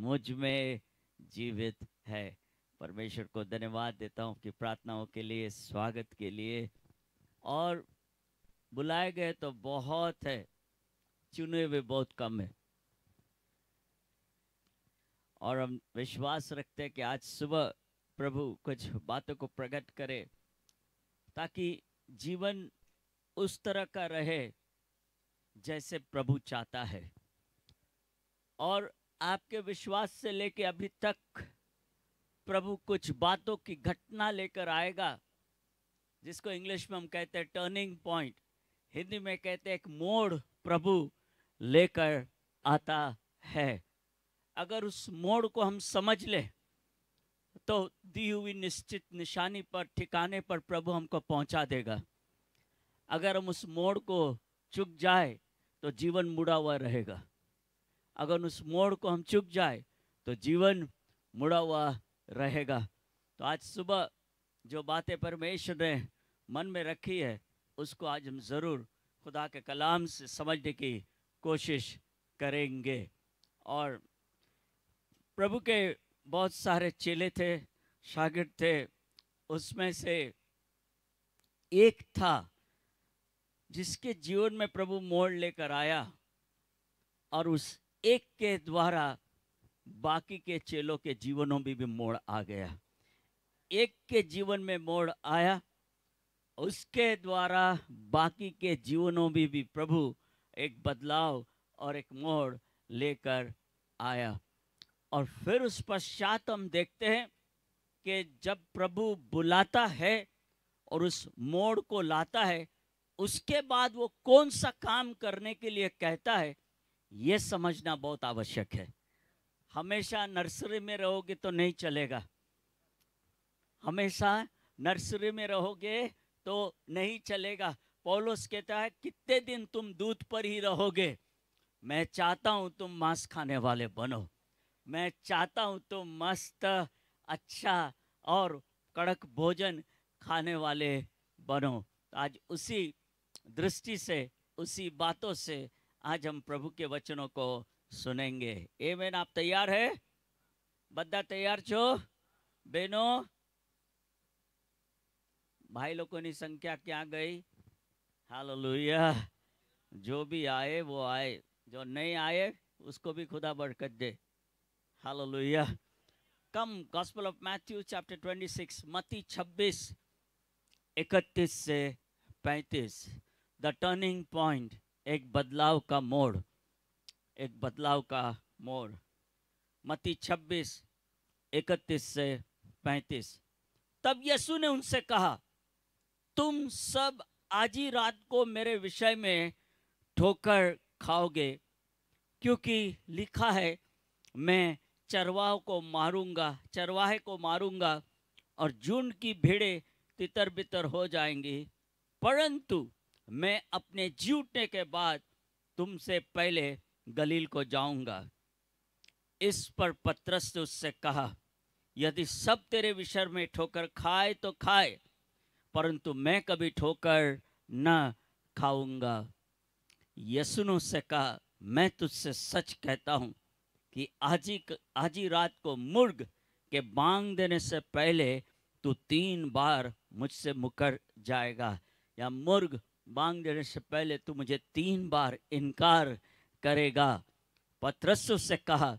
मुझ में जीवित है परमेश्वर को धन्यवाद देता हूँ कि प्रार्थनाओं के लिए स्वागत के लिए और बुलाए गए तो बहुत है चुने हुए बहुत कम है और हम विश्वास रखते हैं कि आज सुबह प्रभु कुछ बातों को प्रकट करे ताकि जीवन उस तरह का रहे जैसे प्रभु चाहता है और आपके विश्वास से लेके अभी तक प्रभु कुछ बातों की घटना लेकर आएगा जिसको इंग्लिश में हम कहते हैं टर्निंग पॉइंट हिंदी में कहते हैं एक मोड़ प्रभु लेकर आता है अगर उस मोड़ को हम समझ लें तो दी हुई निश्चित निशानी पर ठिकाने पर प्रभु हमको पहुंचा देगा अगर हम उस मोड़ को चुक जाए तो जीवन मुड़ा हुआ रहेगा अगर उस मोड़ को हम चुक जाए तो जीवन मुड़ा हुआ रहेगा तो आज सुबह जो बातें परमेश्वर ने मन में रखी है उसको आज हम ज़रूर खुदा के कलाम से समझने की कोशिश करेंगे और प्रभु के बहुत सारे चेले थे शागिर्द थे उसमें से एक था जिसके जीवन में प्रभु मोड़ लेकर आया और उस एक के द्वारा बाकी के चेलों के जीवनों में भी, मोड़ आ गया एक के जीवन में मोड़ आया उसके द्वारा बाकी के जीवनों में भी, भी प्रभु एक बदलाव और एक मोड़ लेकर आया और फिर उस पश्चात हम देखते हैं कि जब प्रभु बुलाता है और उस मोड़ को लाता है उसके बाद वो कौन सा काम करने के लिए कहता है ये समझना बहुत आवश्यक है हमेशा नर्सरी में रहोगे तो नहीं चलेगा हमेशा नर्सरी में रहोगे तो नहीं चलेगा पौलोस कहता है कितने दिन तुम दूध पर ही रहोगे मैं चाहता हूँ तुम मांस खाने वाले बनो मैं चाहता हूँ तुम मस्त अच्छा और कड़क भोजन खाने वाले बनो आज उसी दृष्टि से उसी बातों से आज हम प्रभु के वचनों को सुनेंगे ए मैन आप तैयार है बद्दा तैयार छो बेनो भाई लोगों की संख्या क्या गई हालेलुया जो भी आए वो आए जो नहीं आए उसको भी खुदा बरकत दे लोहिया कम गॉस्पल ऑफ मैथ्यू चैप्टर 26 मती 26 इकतीस से 35 द टर्निंग पॉइंट एक बदलाव का मोड़ एक बदलाव का मोड़ मती 26 इकतीस से 35 तब यीशु ने उनसे कहा तुम सब आज ही रात को मेरे विषय में ठोकर खाओगे क्योंकि लिखा है मैं चरवाह को मारूंगा चरवाहे को मारूंगा और झुंड की भीड़े तितर बितर हो जाएंगी परंतु मैं अपने जी उठने के बाद तुमसे पहले गलील को जाऊंगा इस पर पत्रस ने उससे कहा यदि सब तेरे विषय में ठोकर खाए तो खाए परंतु मैं कभी ठोकर न खाऊंगा यसुनो से कहा मैं तुझसे सच कहता हूं कि आज ही आज ही रात को मुर्ग के बांग देने से पहले तू तीन बार मुझसे मुकर जाएगा या मुर्ग मांग देने से पहले तू मुझे तीन बार इनकार करेगा पत्रस से कहा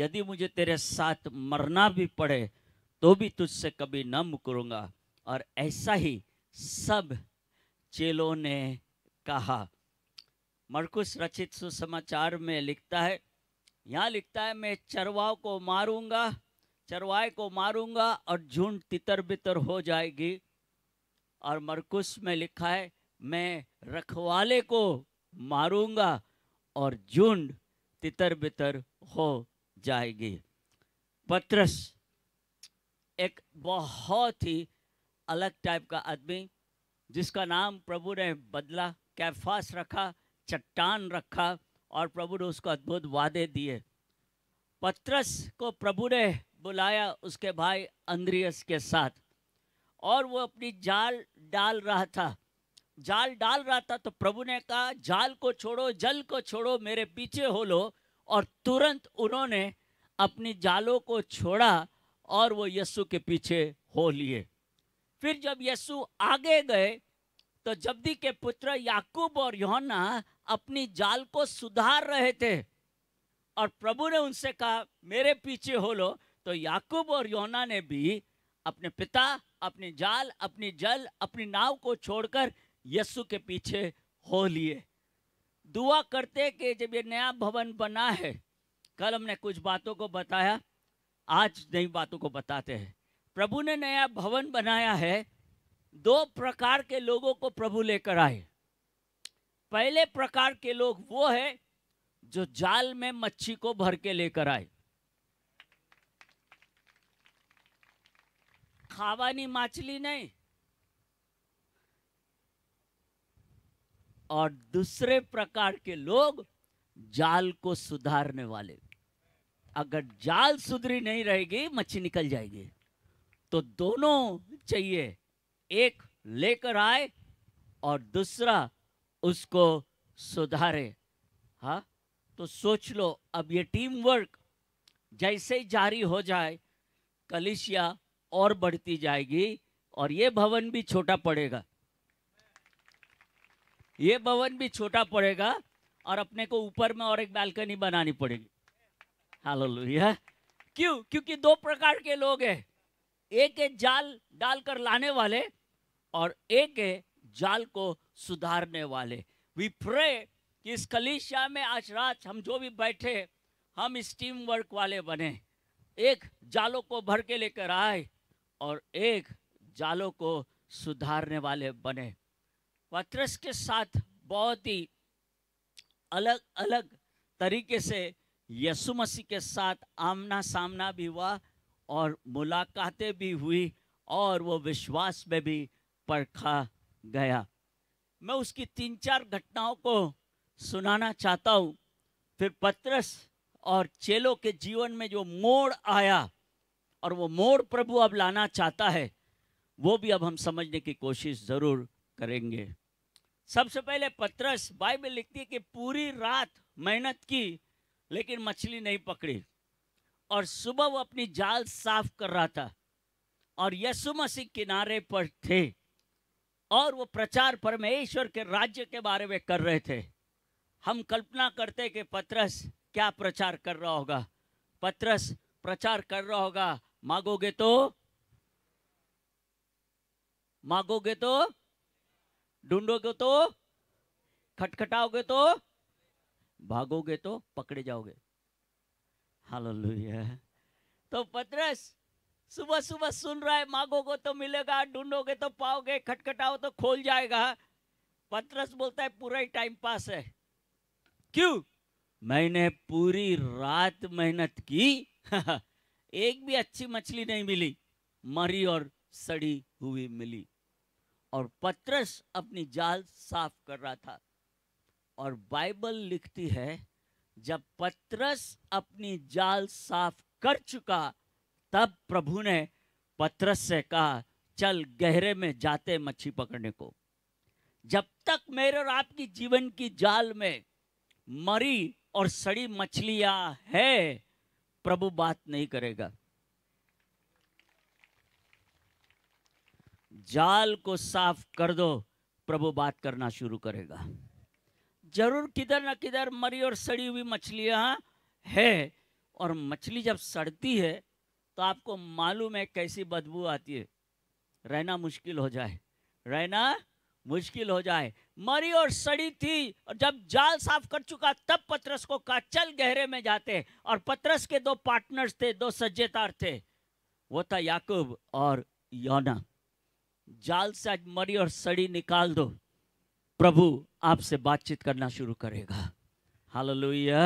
यदि मुझे तेरे साथ मरना भी पड़े तो भी तुझसे कभी न मुकरूंगा और ऐसा ही सब चेलों ने कहा मरकुस रचित सुसमाचार में लिखता है यहाँ लिखता है मैं चरवाओं को मारूंगा चरवाए को मारूंगा और झुंड तितर बितर हो जाएगी और मरकुस में लिखा है मैं रखवाले को मारूंगा और झुंड तितर बितर हो जाएगी पत्रस एक बहुत ही अलग टाइप का आदमी जिसका नाम प्रभु ने बदला कैफास रखा चट्टान रखा और प्रभु ने उसको अद्भुत वादे दिए पत्रस को प्रभु ने बुलाया उसके भाई अंद्रियस के साथ और वो अपनी जाल डाल रहा था जाल डाल रहा था तो प्रभु ने कहा जाल को छोड़ो जल को छोड़ो मेरे पीछे हो लो और तुरंत उन्होंने अपनी जालों को छोड़ा और वो यस्सु के पीछे हो लिए फिर जब यस्सु आगे गए तो जब्दी के पुत्र याकूब और योहन्ना अपनी जाल को सुधार रहे थे और प्रभु ने उनसे कहा मेरे पीछे हो लो तो याकूब और योना ने भी अपने पिता अपनी जाल अपनी जल अपनी नाव को छोड़कर यस्सु के पीछे हो लिए दुआ करते कि जब ये नया भवन बना है कल हमने कुछ बातों को बताया आज नई बातों को बताते हैं प्रभु ने नया भवन बनाया है दो प्रकार के लोगों को प्रभु लेकर आए पहले प्रकार के लोग वो है जो जाल में मच्छी को भर के लेकर आए खावानी माछली नहीं और दूसरे प्रकार के लोग जाल को सुधारने वाले अगर जाल सुधरी नहीं रहेगी मच्छी निकल जाएगी तो दोनों चाहिए एक लेकर आए और दूसरा उसको सुधारे हा तो सोच लो अब ये टीम वर्क जैसे ही जारी हो जाए कलिशिया और बढ़ती जाएगी और ये भवन भी छोटा पड़ेगा ये भवन भी छोटा पड़ेगा और अपने को ऊपर में और एक बालकनी बनानी पड़ेगी हालेलुया क्यों क्योंकि दो प्रकार के लोग हैं एक है जाल डालकर लाने वाले और एक है जाल को सुधारने वाले वी प्रे कि इस कलिशा में आज रात हम जो भी बैठे हम इस टीम वर्क वाले बने एक जालों को भर के लेकर आए और एक जालों को सुधारने वाले बने वात्रस के साथ बहुत ही अलग अलग तरीके से यसु मसीह के साथ आमना सामना भी हुआ और मुलाकातें भी हुई और वो विश्वास में भी परखा गया मैं उसकी तीन चार घटनाओं को सुनाना चाहता हूँ फिर पत्रस और चेलों के जीवन में जो मोड़ आया और वो मोड़ प्रभु अब लाना चाहता है वो भी अब हम समझने की कोशिश ज़रूर करेंगे सबसे पहले पत्रस बाइबल लिखती है कि पूरी रात मेहनत की लेकिन मछली नहीं पकड़ी और सुबह वो अपनी जाल साफ कर रहा था और यसु मसीह किनारे पर थे और वो प्रचार परमेश्वर के राज्य के बारे में कर रहे थे हम कल्पना करते कि पत्रस क्या प्रचार कर रहा होगा पत्रस प्रचार कर रहा होगा मांगोगे तो मांगोगे तो ढूंढोगे तो खटखटाओगे तो भागोगे तो पकड़े जाओगे हालेलुया तो पतरस सुबह सुबह सुन रहा है मांगोगे तो मिलेगा ढूंढोगे तो पाओगे खटखटाओ तो खोल जाएगा पत्रस बोलता है पूरा ही टाइम पास है क्यों मैंने पूरी रात मेहनत की एक भी अच्छी मछली नहीं मिली मरी और सड़ी हुई मिली और पत्रस अपनी जाल साफ कर रहा था और बाइबल लिखती है जब पत्रस अपनी जाल साफ कर चुका तब प्रभु ने पत्रस से कहा चल गहरे में जाते मच्छी पकड़ने को जब तक मेरे और आपकी जीवन की जाल में मरी और सड़ी मछलियां है प्रभु बात नहीं करेगा जाल को साफ कर दो प्रभु बात करना शुरू करेगा जरूर किधर ना किधर मरी और सड़ी हुई मछलियाँ है और मछली जब सड़ती है तो आपको मालूम है कैसी बदबू आती है रहना मुश्किल हो जाए रहना मुश्किल हो जाए मरी और सड़ी थी और जब जाल साफ कर चुका तब पत्रस को कहा चल गहरे में जाते और पतरस के दो पार्टनर्स थे दो सज्जेदार थे वो था याकूब और योना जाल से आज मरी और सड़ी निकाल दो प्रभु आपसे बातचीत करना शुरू करेगा हालेलुया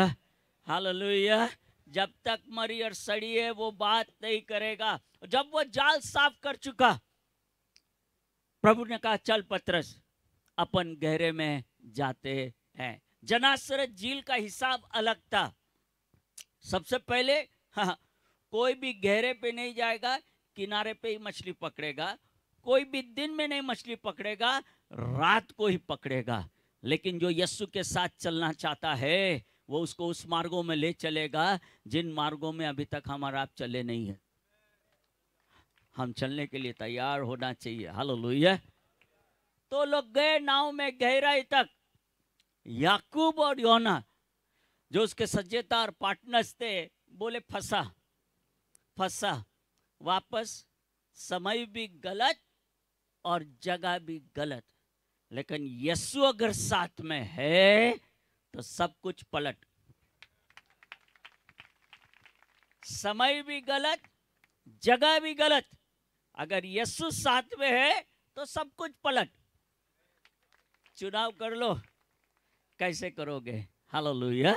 हालेलुया जब तक मरी और सड़ी है वो बात नहीं करेगा जब वो जाल साफ कर चुका प्रभु ने कहा चल पत्रस अपन गहरे में जाते हैं जनासरत झील का हिसाब अलग था सबसे पहले हाँ, कोई भी गहरे पे नहीं जाएगा किनारे पे ही मछली पकड़ेगा कोई भी दिन में नहीं मछली पकड़ेगा रात को ही पकड़ेगा लेकिन जो यस्सु के साथ चलना चाहता है वो उसको उस मार्गों में ले चलेगा जिन मार्गों में अभी तक हमारा आप चले नहीं है हम चलने के लिए तैयार होना चाहिए हलो लोहिया तो लोग गए नाव में गहराई तक याकूब और योना जो उसके सज्जेदार पार्टनर्स थे बोले फंसा फंसा वापस समय भी गलत और जगह भी गलत लेकिन यस्सु अगर साथ में है तो सब कुछ पलट समय भी गलत जगह भी गलत अगर यस्सु साथ में है तो सब कुछ पलट चुनाव कर लो कैसे करोगे लोहिया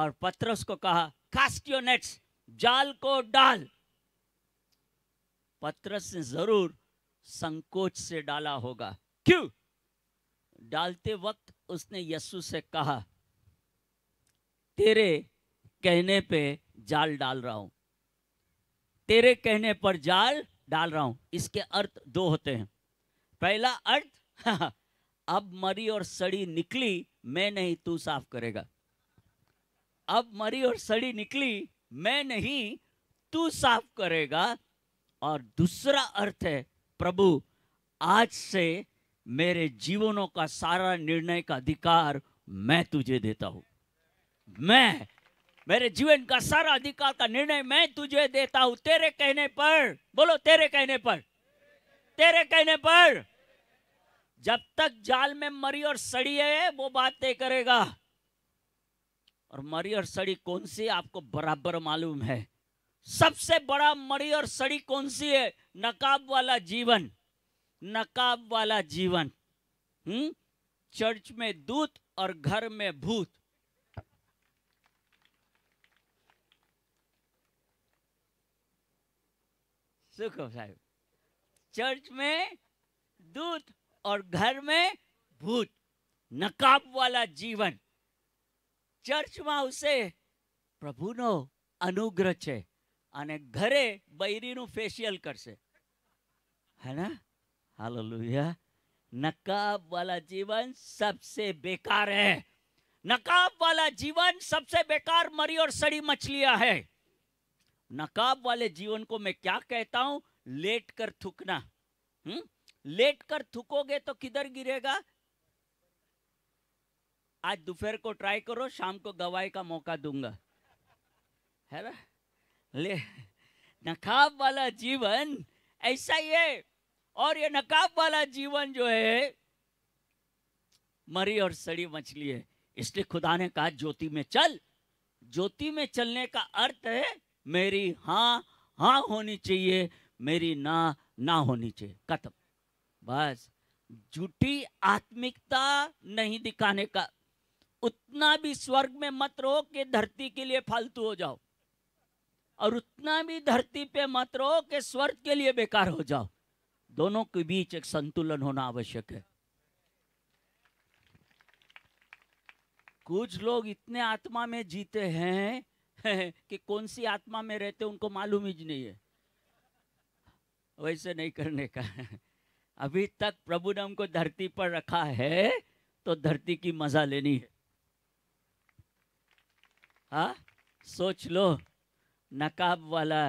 और पत्रस को कहा कास्ट योर नेट्स जाल को डाल पत्रस ने जरूर संकोच से डाला होगा क्यों डालते वक्त उसने यस्सु से कहा तेरे कहने पे जाल डाल रहा हूं तेरे कहने पर जाल डाल रहा हूं इसके अर्थ दो होते हैं पहला अर्थ हाँ, हाँ, अब मरी और सड़ी निकली मैं नहीं तू साफ करेगा अब मरी और सड़ी निकली मैं नहीं तू साफ करेगा और दूसरा अर्थ है प्रभु आज से मेरे जीवनों का सारा निर्णय का अधिकार मैं तुझे देता हूं मैं मेरे जीवन का सारा अधिकार का निर्णय मैं तुझे देता हूं तेरे कहने पर बोलो तेरे कहने पर तेरे कहने पर जब तक जाल में मरी और सड़ी है वो बातें करेगा और मरी और सड़ी कौन सी आपको बराबर मालूम है सबसे बड़ा मरी और सड़ी कौन सी है नकाब वाला जीवन नकाब वाला जीवन हम्म चर्च में दूत और घर में भूत सुखो साहब चर्च में दूत और घर में भूत जीवन चर्च में उसे प्रभु नो अनुग्रह है અને ઘરે બૈરી નું ફેશિયલ કરશે હે ને હાલેલુયા નકાબવાલા જીવન સૌથી બેકાર હે નકાબવાલા જીવન સૌથી બેકાર મરી ઓર સડી મચલિયા હે નકાબવાલે જીવન કો મેં ક્યાં કહેતા હું લેટ કર થુકના હમ લેટ કર થુકोगे તો કીધર गिरेगा આજ દુફર કો ટ્રાય કરો શામ કો ગવાય કા મોકા dunga હે ને ले नकाब वाला जीवन ऐसा ही है और ये नकाब वाला जीवन जो है मरी और सड़ी मछली है इसलिए खुदा ने कहा ज्योति में चल ज्योति में चलने का अर्थ है मेरी हाँ हाँ होनी चाहिए मेरी ना ना होनी चाहिए खत्म बस झूठी आत्मिकता नहीं दिखाने का उतना भी स्वर्ग में मत रहो कि धरती के लिए फालतू हो जाओ और उतना भी धरती पे मत रहो कि स्वर्ग के लिए बेकार हो जाओ दोनों के बीच एक संतुलन होना आवश्यक है कुछ लोग इतने आत्मा में जीते हैं कि कौन सी आत्मा में रहते उनको मालूम ही नहीं है वैसे नहीं करने का अभी तक प्रभु ने हमको धरती पर रखा है तो धरती की मजा लेनी है हा सोच लो नकाब वाला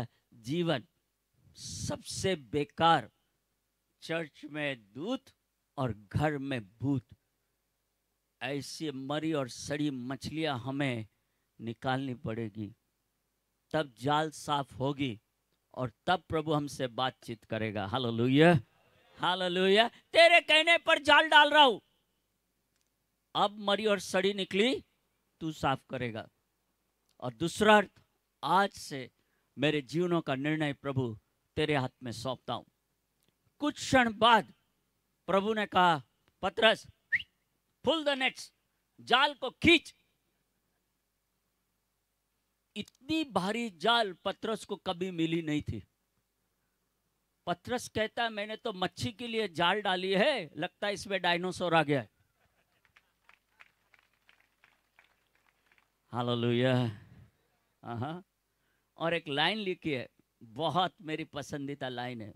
जीवन सबसे बेकार चर्च में दूत और घर में भूत ऐसी मरी और सड़ी मछलियां हमें निकालनी पड़ेगी तब जाल साफ होगी और तब प्रभु हमसे बातचीत करेगा हालेलुया हालेलुया तेरे कहने पर जाल डाल रहा हूं अब मरी और सड़ी निकली तू साफ करेगा और दूसरा अर्थ आज से मेरे जीवनों का निर्णय प्रभु तेरे हाथ में सौंपता हूं कुछ क्षण बाद प्रभु ने कहा पत्रस फुल द नेट्स जाल को खींच इतनी भारी जाल पत्रस को कभी मिली नहीं थी पत्रस कहता है मैंने तो मच्छी के लिए जाल डाली है लगता है इसमें डायनोसोर आ गया है हालेलुया हाँ और एक लाइन लिखी है बहुत मेरी पसंदीदा लाइन है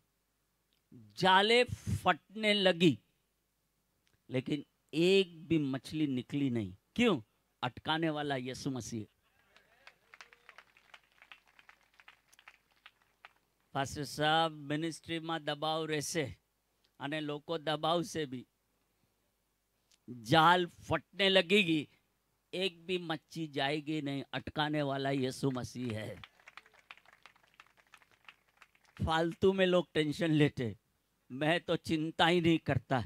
जाले फटने लगी लेकिन एक भी मछली निकली नहीं क्यों अटकाने वाला यसु मसीह पास्टर साहब मिनिस्ट्री में दबाव रहसे अने लोको दबाव से भी जाल फटने लगेगी एक भी मच्छी जाएगी नहीं अटकाने वाला यसु मसीह है फालतू में लोग टेंशन लेते मैं तो चिंता ही नहीं करता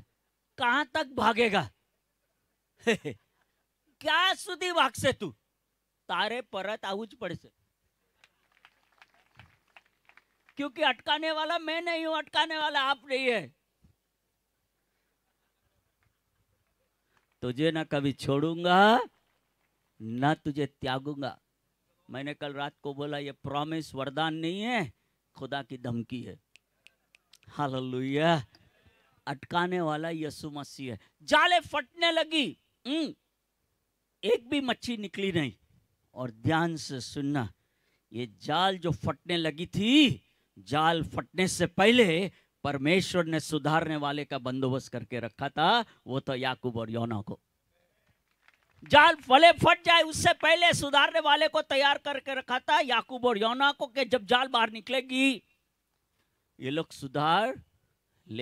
कहां तक भागेगा क्या सुधी भागसे तू तारे परत आऊच पड़से क्योंकि अटकाने वाला मैं नहीं हूं अटकाने वाला आप नहीं है तुझे ना कभी छोड़ूंगा ना तुझे त्यागूंगा मैंने कल रात को बोला ये प्रॉमिस वरदान नहीं है खुदा की धमकी है हाल अटकाने वाला यसु मसीह है जाले फटने लगी हम्म। एक भी मच्छी निकली नहीं और ध्यान से सुनना ये जाल जो फटने लगी थी जाल फटने से पहले परमेश्वर ने सुधारने वाले का बंदोबस्त करके रखा था वो तो याकूब और यौना को जाल फले फट जाए उससे पहले सुधारने वाले को तैयार करके रखा था याकूब और यौना को कि जब जाल बाहर निकलेगी ये लोग सुधार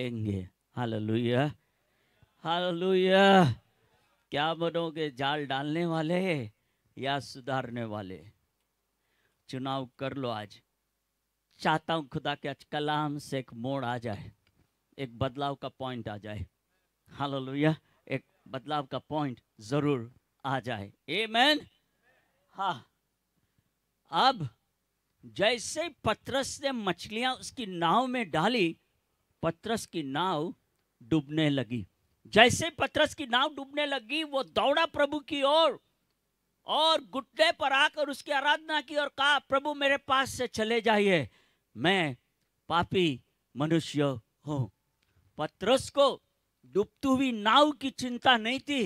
लेंगे हालेलुया हालेलुया क्या बनोगे जाल डालने वाले या सुधारने वाले चुनाव कर लो आज चाहता हूँ खुदा के आज कलाम से एक मोड़ आ जाए एक बदलाव का पॉइंट आ जाए हालेलुया एक बदलाव का पॉइंट ज़रूर आ जाए ए मैन हा अब जैसे पत्रस ने मछलियां उसकी नाव में डाली पत्रस की नाव डूबने लगी जैसे पत्रस की नाव डूबने लगी वो दौड़ा प्रभु की ओर और, और पर आकर उसकी आराधना की और कहा प्रभु मेरे पास से चले जाइए मैं पापी मनुष्य हूं पत्रस को डूबती हुई नाव की चिंता नहीं थी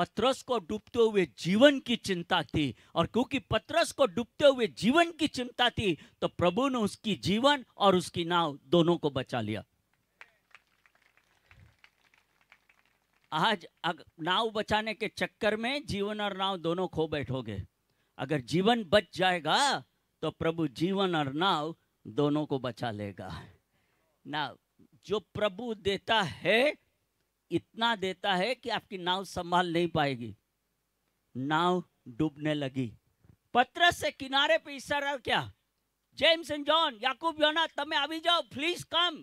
पत्रस को डूबते हुए जीवन की चिंता थी और क्योंकि पत्रस को डूबते हुए जीवन की चिंता थी तो प्रभु ने उसकी जीवन और उसकी नाव दोनों को बचा लिया आज अगर नाव बचाने के चक्कर में जीवन और नाव दोनों खो बैठोगे अगर जीवन बच जाएगा तो प्रभु जीवन और नाव दोनों को बचा लेगा ना जो प्रभु देता है इतना देता है कि आपकी नाव संभाल नहीं पाएगी नाव डूबने लगी पत्रस से किनारे पे इशारा क्या जेम्स एंड जॉन याकूब योना तमें अभी जाओ प्लीज कम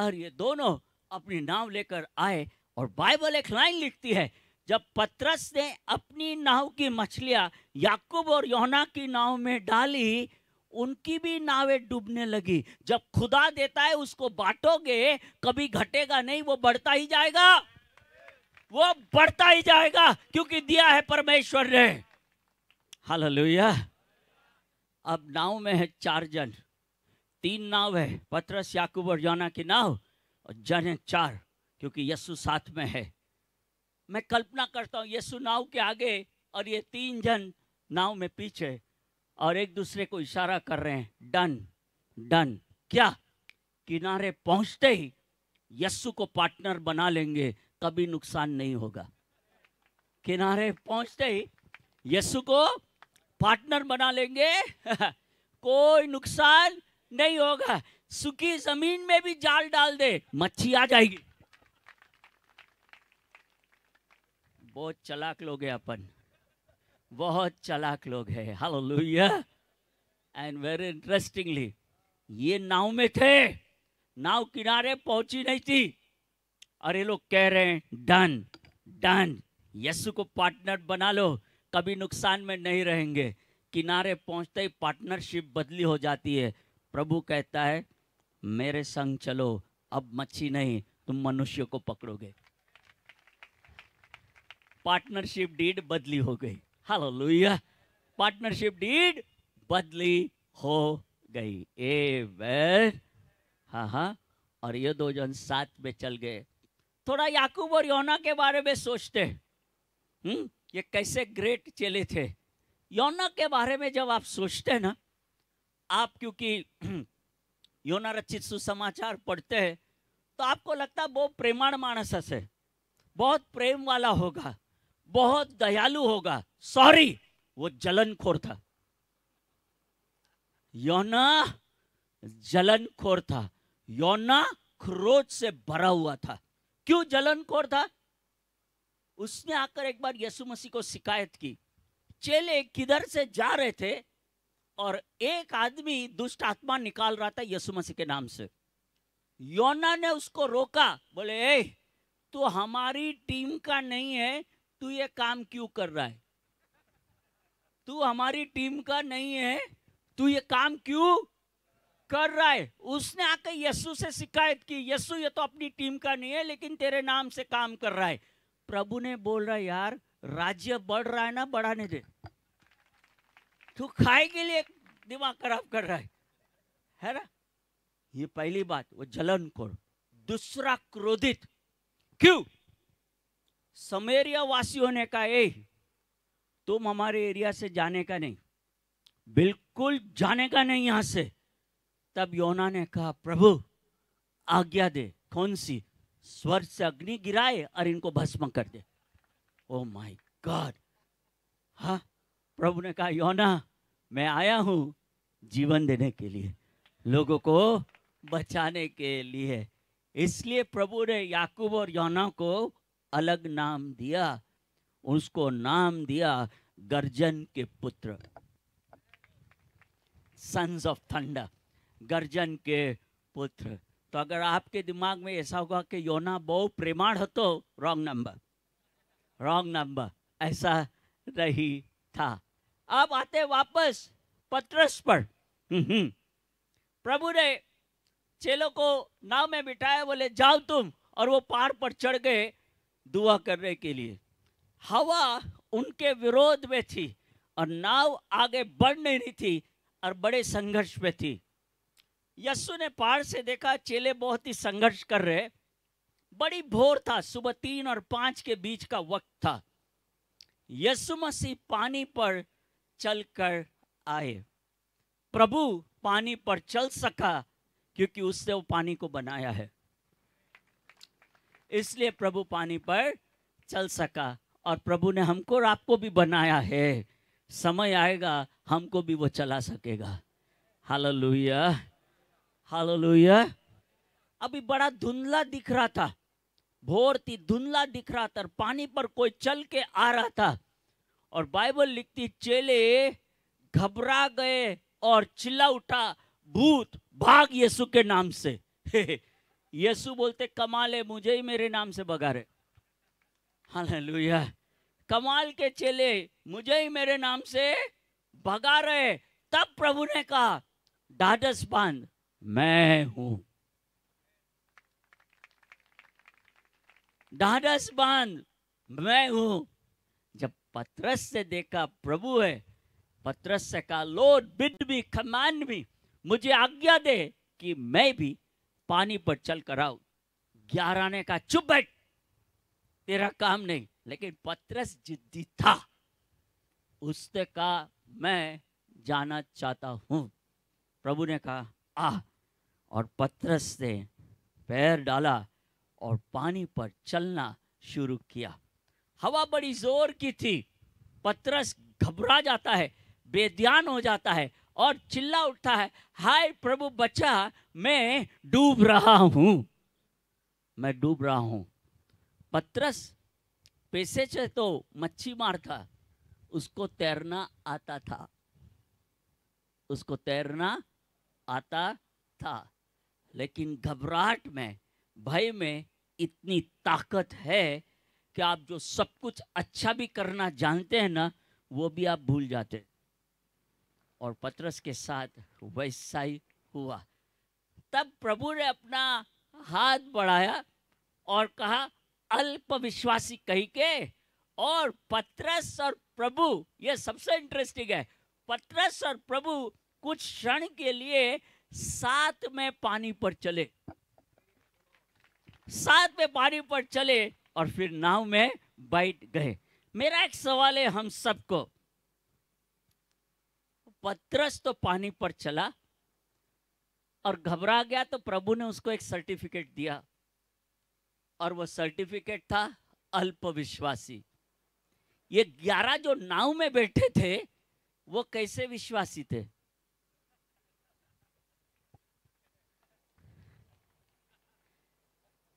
और ये दोनों अपनी नाव लेकर आए और बाइबल एक लाइन लिखती है जब पत्रस ने अपनी नाव की मछलियां याकूब और योना की नाव में डाली उनकी भी नावें डूबने लगी जब खुदा देता है उसको बांटोगे कभी घटेगा नहीं वो बढ़ता ही जाएगा वो बढ़ता ही जाएगा क्योंकि दिया है परमेश्वर ने हालेलुया अब नाव में है चार जन तीन नाव है पत्रस याकूब और योना की नाव और जन है चार क्योंकि यसु साथ में है मैं कल्पना करता हूं यसु नाव के आगे और ये तीन जन नाव में पीछे और एक दूसरे को इशारा कर रहे हैं डन डन क्या किनारे पहुंचते ही यस्सु को पार्टनर बना लेंगे कभी नुकसान नहीं होगा किनारे पहुंचते ही यस्सु को पार्टनर बना लेंगे कोई नुकसान नहीं होगा सुखी जमीन में भी जाल डाल दे मच्छी आ जाएगी बहुत चलाक लोग अपन बहुत चलाक लोग hello hallelujah and very interestingly ये नाव में थे नाव किनारे पहुंची नहीं थी अरे लोग कह रहे हैं डन डन यस्सु को पार्टनर बना लो कभी नुकसान में नहीं रहेंगे किनारे पहुंचते ही पार्टनरशिप बदली हो जाती है प्रभु कहता है मेरे संग चलो अब मच्छी नहीं तुम मनुष्य को पकड़ोगे पार्टनरशिप डीड बदली हो गई हालेलुया पार्टनरशिप डीड बदली हो गई ए वेर हाँ हाँ और ये दो जन साथ में चल गए थोड़ा याकूब और योना के बारे में सोचते हम्म ये कैसे ग्रेट चले थे योना के बारे में जब आप सोचते हैं ना आप क्योंकि योना रचित सुसमाचार पढ़ते हैं तो आपको लगता है वो प्रेमाण मानस है बहुत प्रेम वाला होगा बहुत दयालु होगा सॉरी वो जलनखोर था योना जलनखोर था योना क्रोध से भरा हुआ था क्यों जलनखोर था उसने आकर एक बार यीशु मसीह को शिकायत की चेले किधर से जा रहे थे और एक आदमी दुष्ट आत्मा निकाल रहा था यीशु मसीह के नाम से योना ने उसको रोका बोले ए, तो हमारी टीम का नहीं है तू ये काम क्यों कर रहा है तू हमारी टीम का नहीं है तू ये काम क्यों कर रहा है उसने आकर यसु से शिकायत की यसु ये तो अपनी टीम का नहीं है लेकिन तेरे नाम से काम कर रहा है प्रभु ने बोल रहा है यार राज्य बढ़ रहा है ना बढ़ाने दे तू खाए के लिए दिमाग खराब कर रहा है है ना ये पहली बात वो जलन को दूसरा क्रोधित क्यों समेरिया वासियों ने कहा ए तुम हमारे एरिया से जाने का नहीं बिल्कुल जाने का नहीं यहां से तब योना ने कहा प्रभु आज्ञा दे कौन सी स्वर से अग्नि गिराए और इनको भस्म कर दे ओ माय गॉड हा प्रभु ने कहा योना मैं आया हूं जीवन देने के लिए लोगों को बचाने के लिए इसलिए प्रभु ने याकूब और योना को अलग नाम दिया उसको नाम दिया गर्जन के पुत्र सन्स ऑफ थंडर गर्जन के पुत्र तो अगर आपके दिमाग में ऐसा होगा कि योना बहु प्रेमाण हो तो रॉन्ग नंबर रॉन्ग नंबर ऐसा नहीं था अब आते वापस पत्रस पर प्रभु ने चेलों को नाव में बिठाया बोले जाओ तुम और वो पार पर चढ़ गए दुआ करने के लिए हवा उनके विरोध में थी और नाव आगे बढ़ नहीं थी और बड़े संघर्ष में थी यस्सु ने पहाड़ से देखा चेले बहुत ही संघर्ष कर रहे बड़ी भोर था सुबह तीन और पांच के बीच का वक्त था यस्सु मसीह पानी पर चलकर आए प्रभु पानी पर चल सका क्योंकि उसने वो पानी को बनाया है इसलिए प्रभु पानी पर चल सका और प्रभु ने हमको और आपको भी बनाया है समय आएगा हमको भी वो चला सकेगा हालेलुया हालेलुया अभी बड़ा धुंधला दिख रहा था भोर थी धुंधला दिख रहा था पानी पर कोई चल के आ रहा था और बाइबल लिखती चेले घबरा गए और चिल्ला उठा भूत भाग यीशु के नाम से यीशु बोलते कमाल है मुझे ही मेरे नाम से बगा रहे हालेलुया कमाल के चेले मुझे ही मेरे नाम से भगा रहे तब प्रभु ने कहा ढाढ़स बांध मैं हूं ढाढ़स बांध मैं हूं जब पत्रस से देखा प्रभु है पत्रस से कहा लोड बिड भी कमांड भी मुझे आज्ञा दे कि मैं भी पानी पर चल कर आओ ग्यारह ने कहा चुप बैठ तेरा काम नहीं लेकिन पत्रस जिद्दी था उसने कहा मैं जाना चाहता हूं प्रभु ने कहा आ और पत्रस ने पैर डाला और पानी पर चलना शुरू किया हवा बड़ी जोर की थी पत्रस घबरा जाता है बेध्यान हो जाता है और चिल्ला उठता है हाय प्रभु बच्चा मैं डूब रहा हूं मैं डूब रहा हूं पत्रस पैसे से तो मच्छी मारता उसको तैरना आता था उसको तैरना आता था लेकिन घबराहट में भय में इतनी ताकत है कि आप जो सब कुछ अच्छा भी करना जानते हैं ना वो भी आप भूल जाते हैं और पत्रस के साथ वैसा ही हुआ तब प्रभु ने अपना हाथ बढ़ाया और कहा अल्प विश्वासी कही के और पत्रस और प्रभु ये सबसे इंटरेस्टिंग है पत्रस और प्रभु कुछ क्षण के लिए साथ में पानी पर चले साथ में पानी पर चले और फिर नाव में बैठ गए मेरा एक सवाल है हम सबको पतरस तो पानी पर चला और घबरा गया तो प्रभु ने उसको एक सर्टिफिकेट दिया और वो सर्टिफिकेट था अल्प विश्वासी ये ग्यारह जो नाव में बैठे थे वो कैसे विश्वासी थे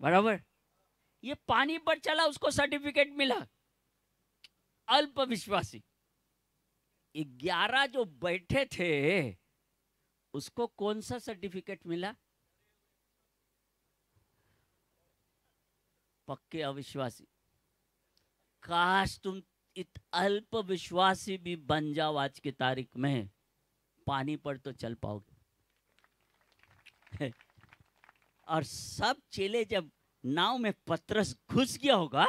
बराबर ये पानी पर चला उसको सर्टिफिकेट मिला अल्प विश्वासी ग्यारह जो बैठे थे उसको कौन सा सर्टिफिकेट मिला पक्के अविश्वासी काश तुम इत अल्प विश्वासी भी बन जाओ आज की तारीख में पानी पर तो चल पाओगे और सब चेले जब नाव में पत्रस घुस गया होगा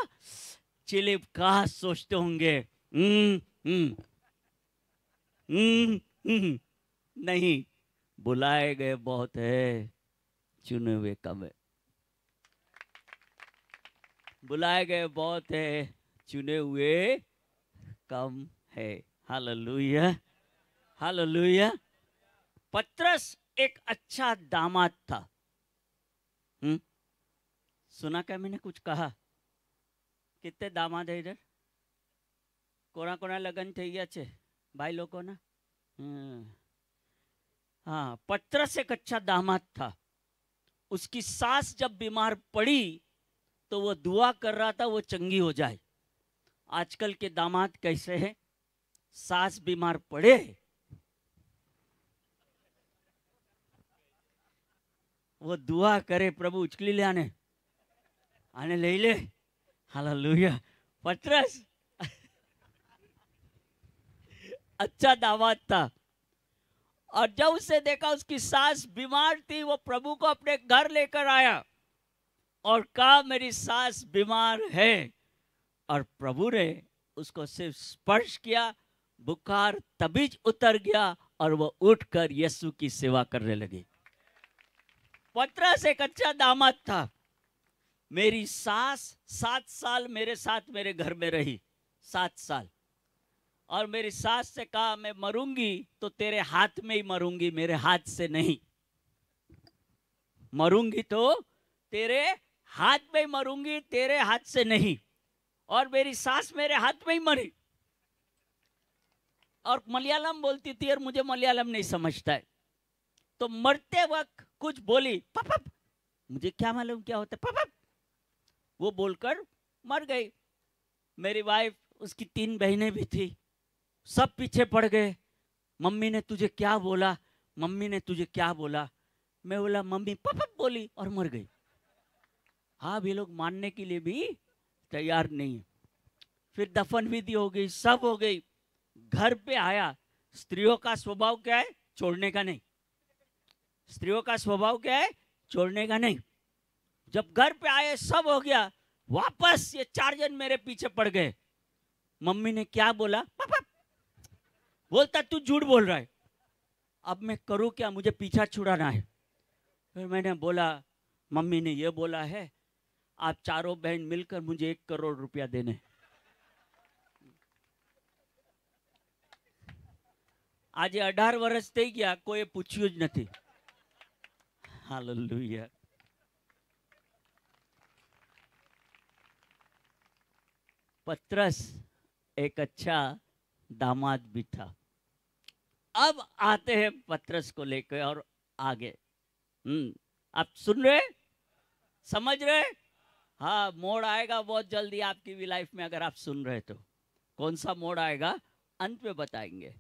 चेले कहा सोचते होंगे हम्म, हम्म हम्म, हम्म। नहीं बुलाए गए बहुत है चुने हुए कम है बुलाए गए बहुत है चुने हुए कम है हालेलुया हालेलुया पत्रस एक अच्छा दामाद था हम्म सुना क्या मैंने कुछ कहा कितने दामाद है इधर कोना कोना लगन थे अच्छे भाई लोगों ना हम्म। हाँ पत्रस एक अच्छा दामाद था उसकी सास जब बीमार पड़ी तो वो दुआ कर रहा था वो चंगी हो जाए आजकल के दामाद कैसे हैं सास बीमार पड़े वो दुआ करे प्रभु उचकली ले आने आने ले ले हालेलुया पत्रस अच्छा दामाद था और जब उसे देखा उसकी सास बीमार थी वो प्रभु को अपने घर लेकर आया और कहा मेरी सास बीमार है और प्रभु ने उसको सिर्फ स्पर्श किया बुखार तभी उतर गया और वो उठकर यीशु की सेवा करने लगी पत्रा अच्छा से कच्चा दामाद था मेरी सास सात साल मेरे साथ मेरे घर में रही सात साल और मेरी सास से कहा मैं मरूंगी तो तेरे हाथ में ही मरूंगी मेरे हाथ से नहीं मरूंगी तो तेरे हाथ में ही मरूंगी तेरे हाथ से नहीं और मेरी सास मेरे हाथ में ही मरी और मलयालम बोलती थी और मुझे मलयालम नहीं समझता है तो मरते वक्त कुछ बोली पपप मुझे क्या मालूम क्या होता है पपप वो बोलकर मर गई मेरी वाइफ उसकी तीन बहनें भी थी सब पीछे पड़ गए मम्मी ने तुझे क्या बोला मम्मी ने तुझे क्या बोला मैं बोला मम्मी पपप बोली और मर गई हाँ भी लोग मानने के लिए भी तैयार नहीं फिर दफन विधि हो गई सब हो गई घर पे आया स्त्रियों का स्वभाव क्या है छोड़ने का नहीं स्त्रियों का स्वभाव क्या है छोड़ने का नहीं जब घर पे आए सब हो गया वापस ये चार जन मेरे पीछे पड़ गए मम्मी ने क्या बोला बोलता तू झूठ बोल रहा है अब मैं करूँ क्या मुझे पीछा छुड़ाना है फिर मैंने बोला मम्मी ने यह बोला है आप चारों बहन मिलकर मुझे एक करोड़ रुपया देने आज अठार वर्ष थे गया कोई પૂછ્યું नहीं નથી पत्रस एक अच्छा दामाद भी था अब आते हैं पत्रस को लेकर और आगे हम्म आप सुन रहे समझ रहे हाँ मोड़ आएगा बहुत जल्दी आपकी भी लाइफ में अगर आप सुन रहे तो कौन सा मोड़ आएगा अंत में बताएंगे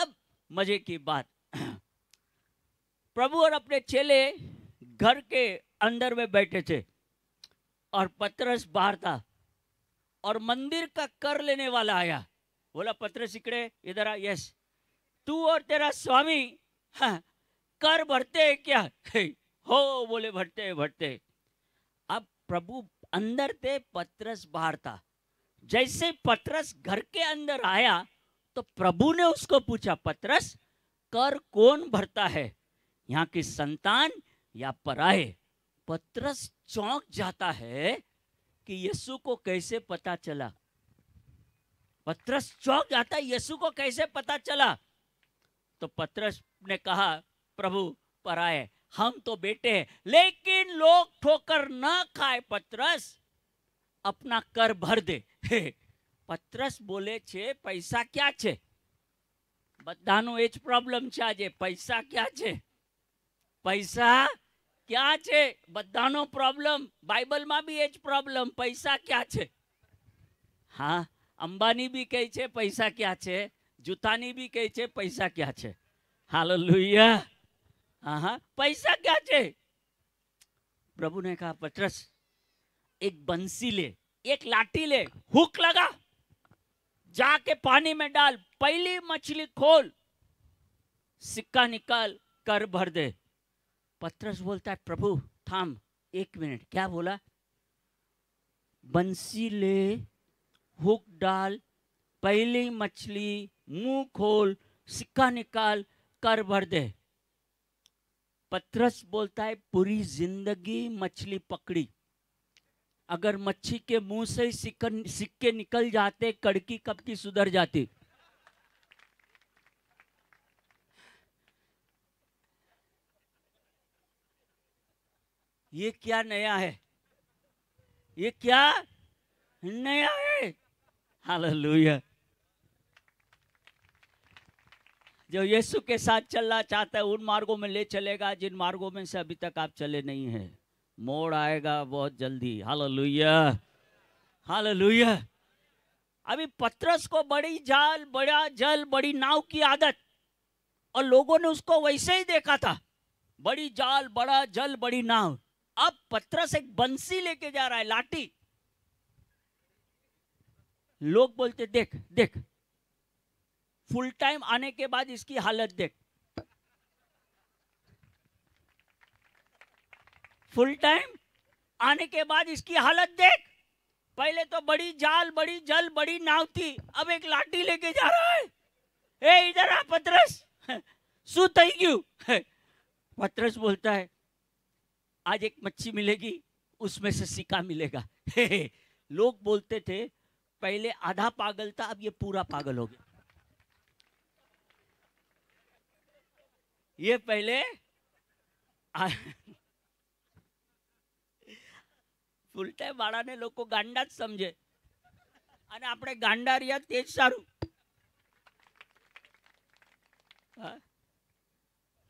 अब मजे की बात प्रभु और अपने चेले घर के अंदर में बैठे थे और पत्रस बाहर था और मंदिर का कर लेने वाला आया बोला पत्रस इकड़े इधर आ यस तू और तेरा स्वामी हाँ, कर भरते क्या हो बोले भरते भरते अब प्रभु अंदर थे पत्रस बाहर था जैसे पत्रस घर के अंदर आया तो प्रभु ने उसको पूछा पत्रस कर कौन भरता है यहाँ की संतान या पराए पत्रस चौंक जाता है कि यीशु को कैसे पता चला पत्रस चौंक जाता है यीशु को कैसे पता चला तो पतरस ने कहा प्रभु पराए हम तो बेटे हैं लेकिन लोग ठोकर ना खाए पतरस अपना कर भर દે પત્રસ બોલે છે પૈસા ક્યાં છે બધાનો એ જ પ્રોબ્લેમ છે આજે પૈસા ક્યાં છે પૈસા ક્યાં છે બધાનો પ્રોબ્લેમ બાઇબલમાં બી એ જ પ્રોબ્લેમ પૈસા ક્યાં છે હા અંબાની બી કહે છે પૈસા ક્યાં છે जूता नहीं भी कहे पैसा क्या છે હાલો લુયા હા હા પૈસા ક્યાં प्रभु ने कहा पटरस एक बंसी ले एक लाठी ले हुक लगा जाके पानी में डाल पहली मछली खोल सिक्का निकाल कर भर दे पत्रस बोलता है प्रभु थाम एक मिनट क्या बोला बंसी ले हुक डाल पहली मछली मुंह खोल सिक्का निकाल कर भर दे पथरस बोलता है पूरी जिंदगी मछली पकड़ी अगर मच्छी के मुंह से ही सिक्के निकल जाते कड़की कब की सुधर जाती ये क्या नया है ये क्या नया है हालेलुया जो यीशु के साथ चलना चाहता है उन मार्गों में ले चलेगा जिन मार्गों में से अभी तक आप चले नहीं हैं मोड़ आएगा बहुत जल्दी हाल लुइया हाल लुइया अभी पत्रस को बड़ी जाल बड़ा जल बड़ी नाव की आदत और लोगों ने उसको वैसे ही देखा था बड़ी जाल बड़ा जल बड़ी नाव अब पत्रस एक बंसी लेके जा रहा है लाठी लोग बोलते देख देख फुल टाइम आने के बाद इसकी हालत देख फुल टाइम आने के बाद इसकी हालत देख पहले तो बड़ी जाल बड़ी जल बड़ी नाव थी अब एक लाठी लेके जा रहा है ए इधर आ पत्रस सू तई क्यों पत्रस बोलता है आज एक मच्छी मिलेगी उसमें से सिक्का मिलेगा लोग बोलते थे पहले आधा पागल था अब ये पूरा पागल हो गया ये पहले ફૂલટે બાળાને લોકો ગાંડા જ સમજે અને આપણે ગાંડા રહ્યા તે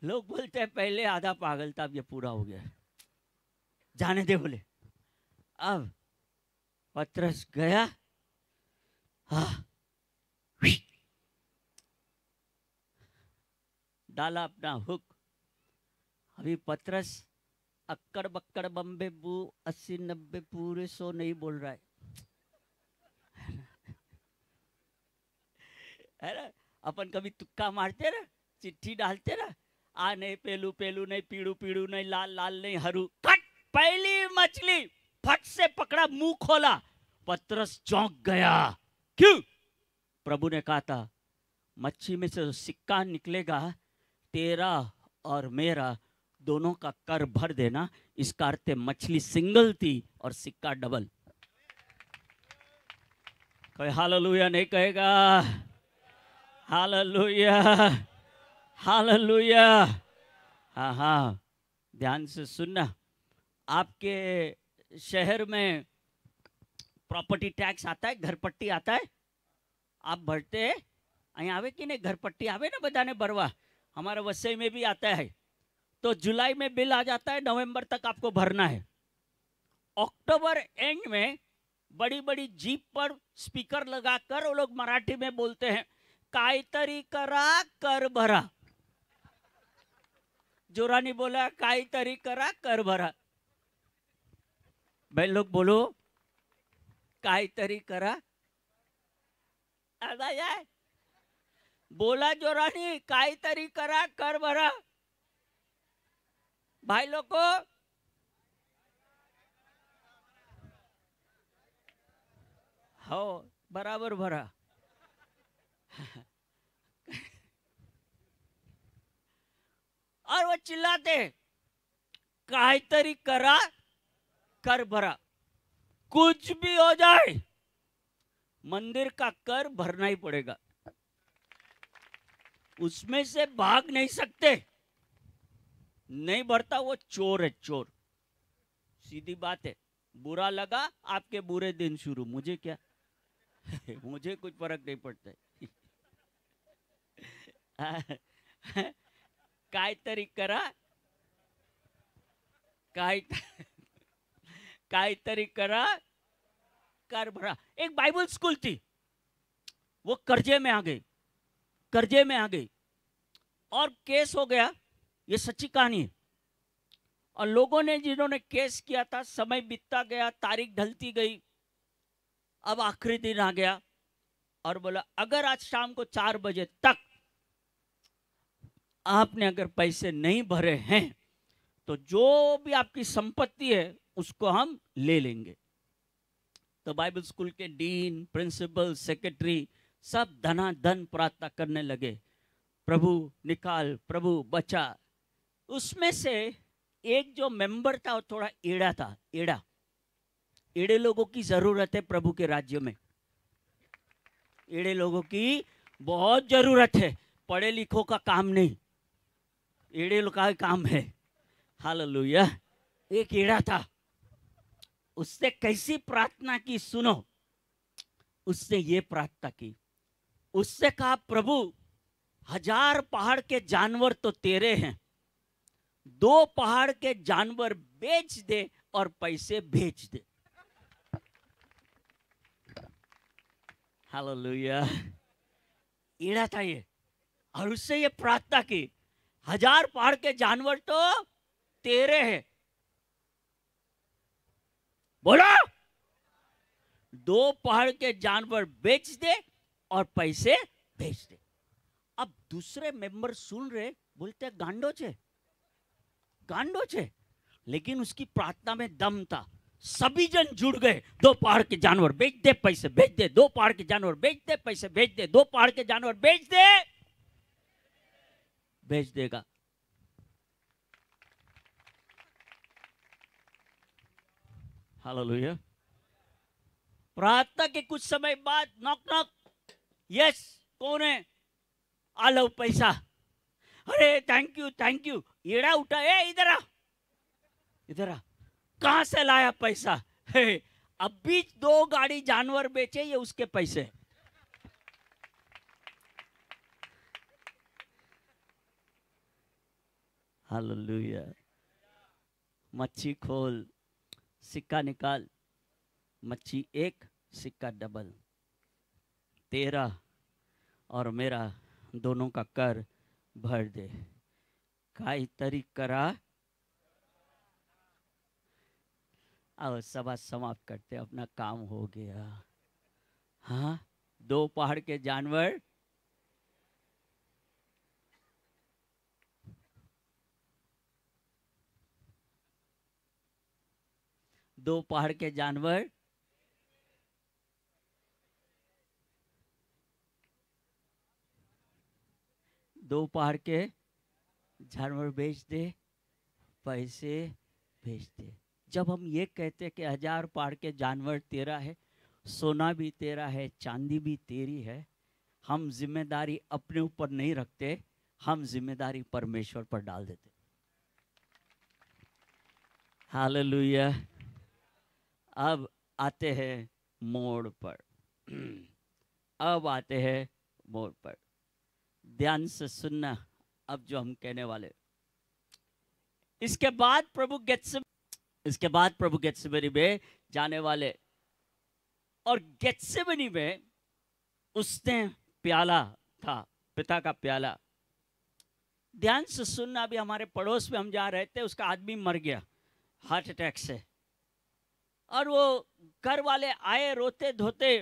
लोग बोलते हैं पहले आधा पागल था अब ये पूरा हो गया जाने दे बोले अब पत्रस गया हाँ डाला अपना हुक अभी पत्रस अक्कड़ बक्कड़ बम्बे बू अस्सी नब्बे पूरे सो नहीं बोल रहा है है ना अपन कभी तुक्का मारते ना चिट्ठी डालते ना आ नहीं पेलू पेलू नहीं पीड़ू पीड़ू नहीं लाल लाल नहीं हरू कट पहली मछली फट से पकड़ा मुंह खोला पत्रस चौंक गया क्यों प्रभु ने कहा था मच्छी में से तो सिक्का निकलेगा तेरा और मेरा दोनों का कर भर देना इसका अर्थ मछली सिंगल थी और सिक्का डबल कोई हालेलुया नहीं कहेगा हालेलुया हालेलुया हाँ हाँ ध्यान से सुनना आपके शहर में प्रॉपर्टी टैक्स आता है घर पट्टी आता है आप भरते हैं अँ आवे कि नहीं घर पट्टी आवे ना बताने बरवा हमारे वसई में भी आता है तो जुलाई में बिल आ जाता है नवंबर तक आपको भरना है अक्टूबर एंड में बड़ी बड़ी जीप पर स्पीकर लगाकर वो लोग मराठी में बोलते हैं कायतरी करा कर भरा जोरानी बोला कायतरी करा कर भरा भाई लोग बोलो कायतरी करा आता जाए बोला काई तरी करा कर भरा भाई लोग हो बराबर भरा और वो चिल्लाते तरी करा कर भरा कुछ भी हो जाए मंदिर का कर भरना ही पड़ेगा उसमें से भाग नहीं सकते नहीं भरता वो चोर है चोर सीधी बात है बुरा लगा आपके बुरे दिन शुरू मुझे क्या मुझे कुछ फर्क नहीं पड़ता है काय तरी करा काय तरी करा कर भरा एक बाइबल स्कूल थी वो कर्जे में आ गई कर्जे में आ गई और केस हो गया ये सच्ची कहानी है और लोगों ने जिन्होंने केस किया था समय बीतता गया तारीख ढलती गई अब आखिरी दिन आ गया और बोला अगर आज शाम को चार बजे तक आपने अगर पैसे नहीं भरे हैं तो जो भी आपकी संपत्ति है उसको हम ले लेंगे तो बाइबल स्कूल के डीन प्रिंसिपल सेक्रेटरी सब धना धन प्रार्थना करने लगे प्रभु निकाल प्रभु बचा उसमें से एक जो मेंबर था वो थोड़ा एड़ा था एड़ा एड़े लोगों की जरूरत है प्रभु के राज्य में एड़े लोगों की बहुत जरूरत है पढ़े लिखों का काम नहीं एड़े लोग का काम है हाल एक एड़ा था उसने कैसी प्रार्थना की सुनो उसने ये प्रार्थना की उससे कहा प्रभु हजार पहाड़ के जानवर तो तेरे हैं दो पहाड़ के जानवर बेच दे और पैसे भेज दे हालेलुया ईड़ा था ये और उससे ये प्रार्थना की हजार पहाड़ के जानवर तो तेरे हैं बोलो दो पहाड़ के जानवर बेच दे और पैसे भेज दे अब दूसरे मेंबर सुन रहे बोलते गांडो छे गांडो छे लेकिन उसकी प्रार्थना में दम था सभी जन जुड़ गए दो पहाड़ के जानवर बेच दे पैसे बेच दे दो पहाड़ के जानवर बेच दे पैसे बेच दे दो पहाड़ के जानवर बेच दे बेच देगा हालेलुया प्रार्थना के कुछ समय बाद नॉक नॉक यस कौन है आ लो पैसा अरे थैंक यू थैंक यू एड़ा उठा ए इधर आ इधर आ कहा से लाया पैसा हे अब भी दो गाड़ी जानवर बेचे ये उसके पैसे हालेलुया मच्छी खोल सिक्का निकाल मच्छी एक सिक्का डबल तेरा और मेरा दोनों का कर भर दे काई तरी करा और सभा समाप्त करते अपना काम हो गया हाँ दो पहाड़ के जानवर दो पहाड़ के जानवर दो पहाड़ के जानवर बेच दे पैसे भेज दे जब हम ये कहते कि हजार पहाड़ के जानवर तेरा है सोना भी तेरा है चांदी भी तेरी है हम जिम्मेदारी अपने ऊपर नहीं रखते हम जिम्मेदारी परमेश्वर पर डाल देते हाल अब आते हैं मोड़ पर अब आते हैं मोड़ पर ध्यान से सुनना अब जो हम कहने वाले इसके बाद प्रभु गेट्स इसके बाद प्रभु गेट्सबनी में जाने वाले और गेट्सबनी में उसने प्याला था पिता का प्याला ध्यान से सुनना अभी हमारे पड़ोस में हम जा रहे थे उसका आदमी मर गया हार्ट अटैक से और वो घर वाले आए रोते धोते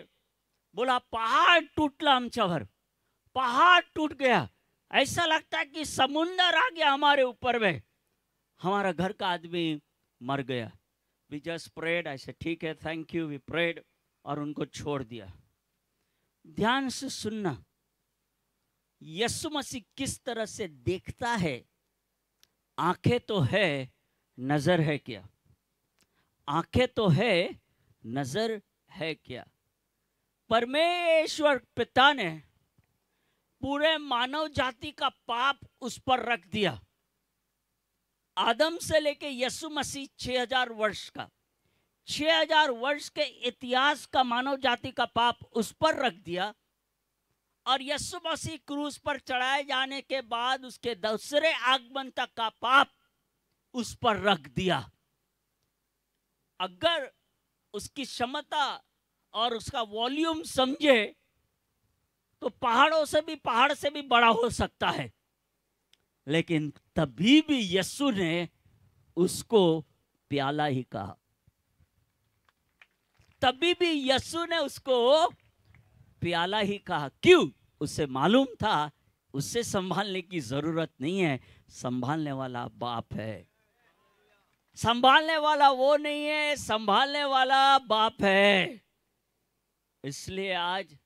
बोला पहाड़ टूटला हम चवर पहाड़ टूट गया ऐसा लगता है कि समुंदर आ गया हमारे ऊपर में हमारा घर का आदमी मर गया वी जस्ट प्रेड ऐसे ठीक है थैंक यू वी प्रेड और उनको छोड़ दिया ध्यान से सुनना यसु मसीह किस तरह से देखता है आंखें तो है नजर है क्या आंखें तो है नजर है क्या परमेश्वर पिता ने पूरे मानव जाति का पाप उस पर रख दिया आदम से लेके यसु मसीह 6000 वर्ष का 6000 वर्ष के इतिहास का मानव जाति का पाप उस पर रख दिया और यसु मसीह क्रूज पर चढ़ाए जाने के बाद उसके दूसरे आगमन तक का पाप उस पर रख दिया अगर उसकी क्षमता और उसका वॉल्यूम समझे तो पहाड़ों से भी पहाड़ से भी बड़ा हो सकता है लेकिन तभी भी यस्सु ने उसको प्याला ही कहा तभी भी यस्सु ने उसको प्याला ही कहा क्यों उसे मालूम था उससे संभालने की जरूरत नहीं है संभालने वाला बाप है संभालने वाला वो नहीं है संभालने वाला बाप है इसलिए आज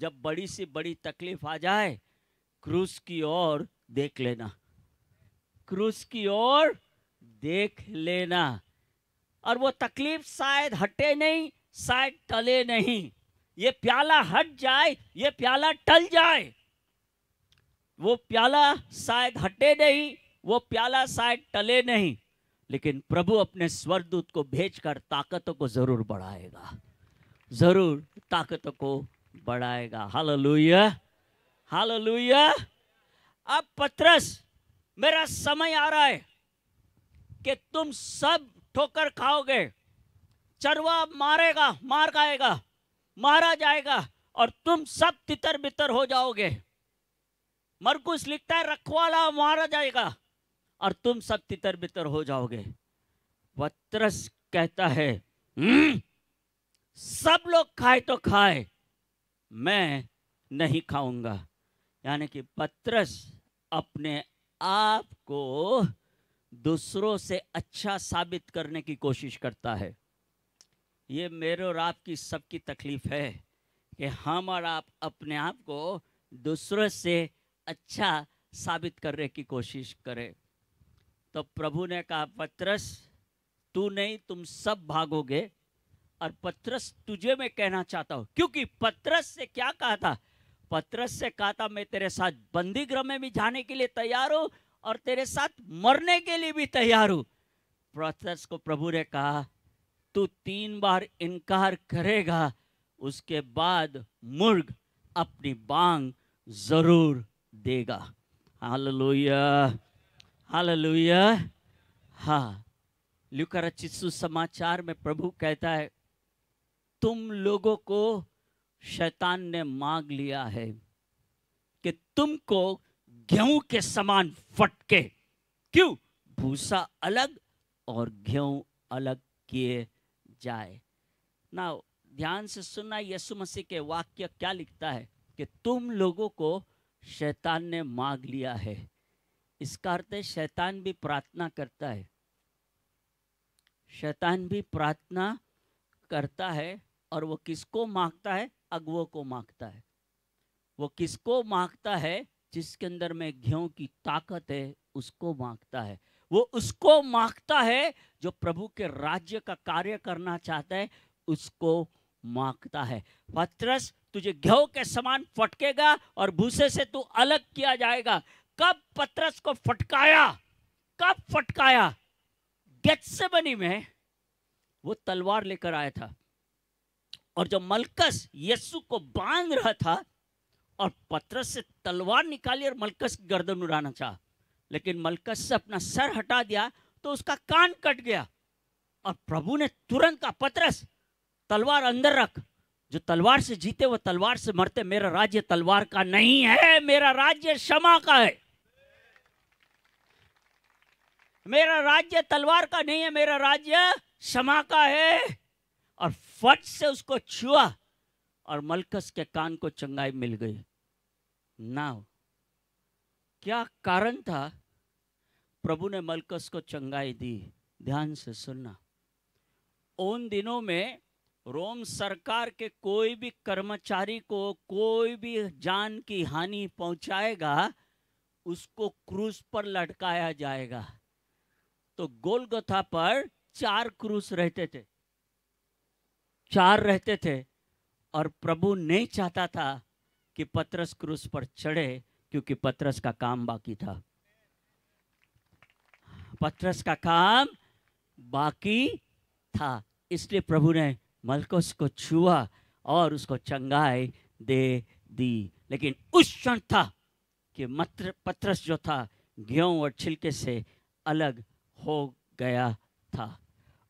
जब बड़ी से बड़ी तकलीफ आ जाए क्रूस की ओर देख लेना क्रूस की ओर देख लेना और वो तकलीफ शायद हटे नहीं शायद टले नहीं ये प्याला हट जाए ये प्याला टल जाए वो प्याला शायद हटे नहीं वो प्याला शायद टले नहीं लेकिन प्रभु अपने स्वरदूत को भेजकर ताकतों को जरूर बढ़ाएगा जरूर ताकतों को बढ़ाएगा हाल लुया हाल लुया अब पत्रस मेरा समय आ रहा है कि तुम सब ठोकर खाओगे चरवा मारेगा मार खाएगा मारा जाएगा और तुम सब तितर बितर हो जाओगे मरकुश लिखता है रखवाला मारा जाएगा और तुम सब तितर बितर हो जाओगे पत्रस कहता है हम्म, सब लोग खाए तो खाए मैं नहीं खाऊंगा यानी कि पत्रस अपने आप को दूसरों से अच्छा साबित करने की कोशिश करता है ये मेरे और आपकी सबकी तकलीफ है कि हम और आप अपने आप को दूसरों से अच्छा साबित करने की कोशिश करें तो प्रभु ने कहा पत्रस तू नहीं तुम सब भागोगे और पत्रस तुझे मैं कहना चाहता हूं क्योंकि पत्रस से क्या कहा था पत्रस से कहा था मैं तेरे साथ बंदी ग्रह में भी जाने के लिए तैयार हूं और तेरे साथ मरने के लिए भी तैयार हूं पत्रस को प्रभु ने कहा तू तीन बार इनकार करेगा उसके बाद मुर्ग अपनी बांग जरूर देगा हालेलुया हालेलुया हाँ लुकर सुसमाचार में प्रभु कहता है तुम लोगों को शैतान ने मांग लिया है कि तुमको गेहूं के समान फटके क्यों भूसा अलग और गेहूं अलग किए जाए ना ध्यान से सुनना यीशु मसीह के वाक्य क्या लिखता है कि तुम लोगों को शैतान ने मांग लिया है इसका अर्थ है शैतान भी प्रार्थना करता है शैतान भी प्रार्थना करता है और वो किसको मांगता है अगवो को मांगता है वो किसको मांगता है जिसके अंदर में घ्यो की ताकत है उसको मांगता है वो उसको मांगता है जो प्रभु के राज्य का कार्य करना चाहता है उसको मांगता है पत्रस तुझे घ्यो के समान फटकेगा और भूसे से तू अलग किया जाएगा कब पत्रस को फटकाया कब फटकाया बनी में वो तलवार लेकर आया था और जब मलकस यस्सु को बांध रहा था और पत्रस से तलवार निकाली और मलकस की गर्दन उड़ाना चाहा लेकिन मलकस से अपना सर हटा दिया तो उसका कान कट गया और प्रभु ने तुरंत का पत्रस तलवार अंदर रख जो तलवार से जीते वो तलवार से मरते मेरा राज्य तलवार का नहीं है मेरा राज्य क्षमा का है मेरा राज्य तलवार का नहीं है मेरा राज्य क्षमा का है और फट से उसको छुआ और मलकस के कान को चंगाई मिल गई नाव क्या कारण था प्रभु ने मलकस को चंगाई दी ध्यान से सुनना उन दिनों में रोम सरकार के कोई भी कर्मचारी को कोई भी जान की हानि पहुंचाएगा उसको क्रूस पर लटकाया जाएगा तो गोलगथा पर चार क्रूस रहते थे चार रहते थे और प्रभु नहीं चाहता था कि पत्रस क्रूस पर चढ़े क्योंकि पत्रस का काम बाकी था पत्रस का काम बाकी था इसलिए प्रभु ने मलकोस को छुआ और उसको चंगाई दे दी लेकिन उस क्षण था कि मत्र पत्रस जो था गेहूं और छिलके से अलग हो गया था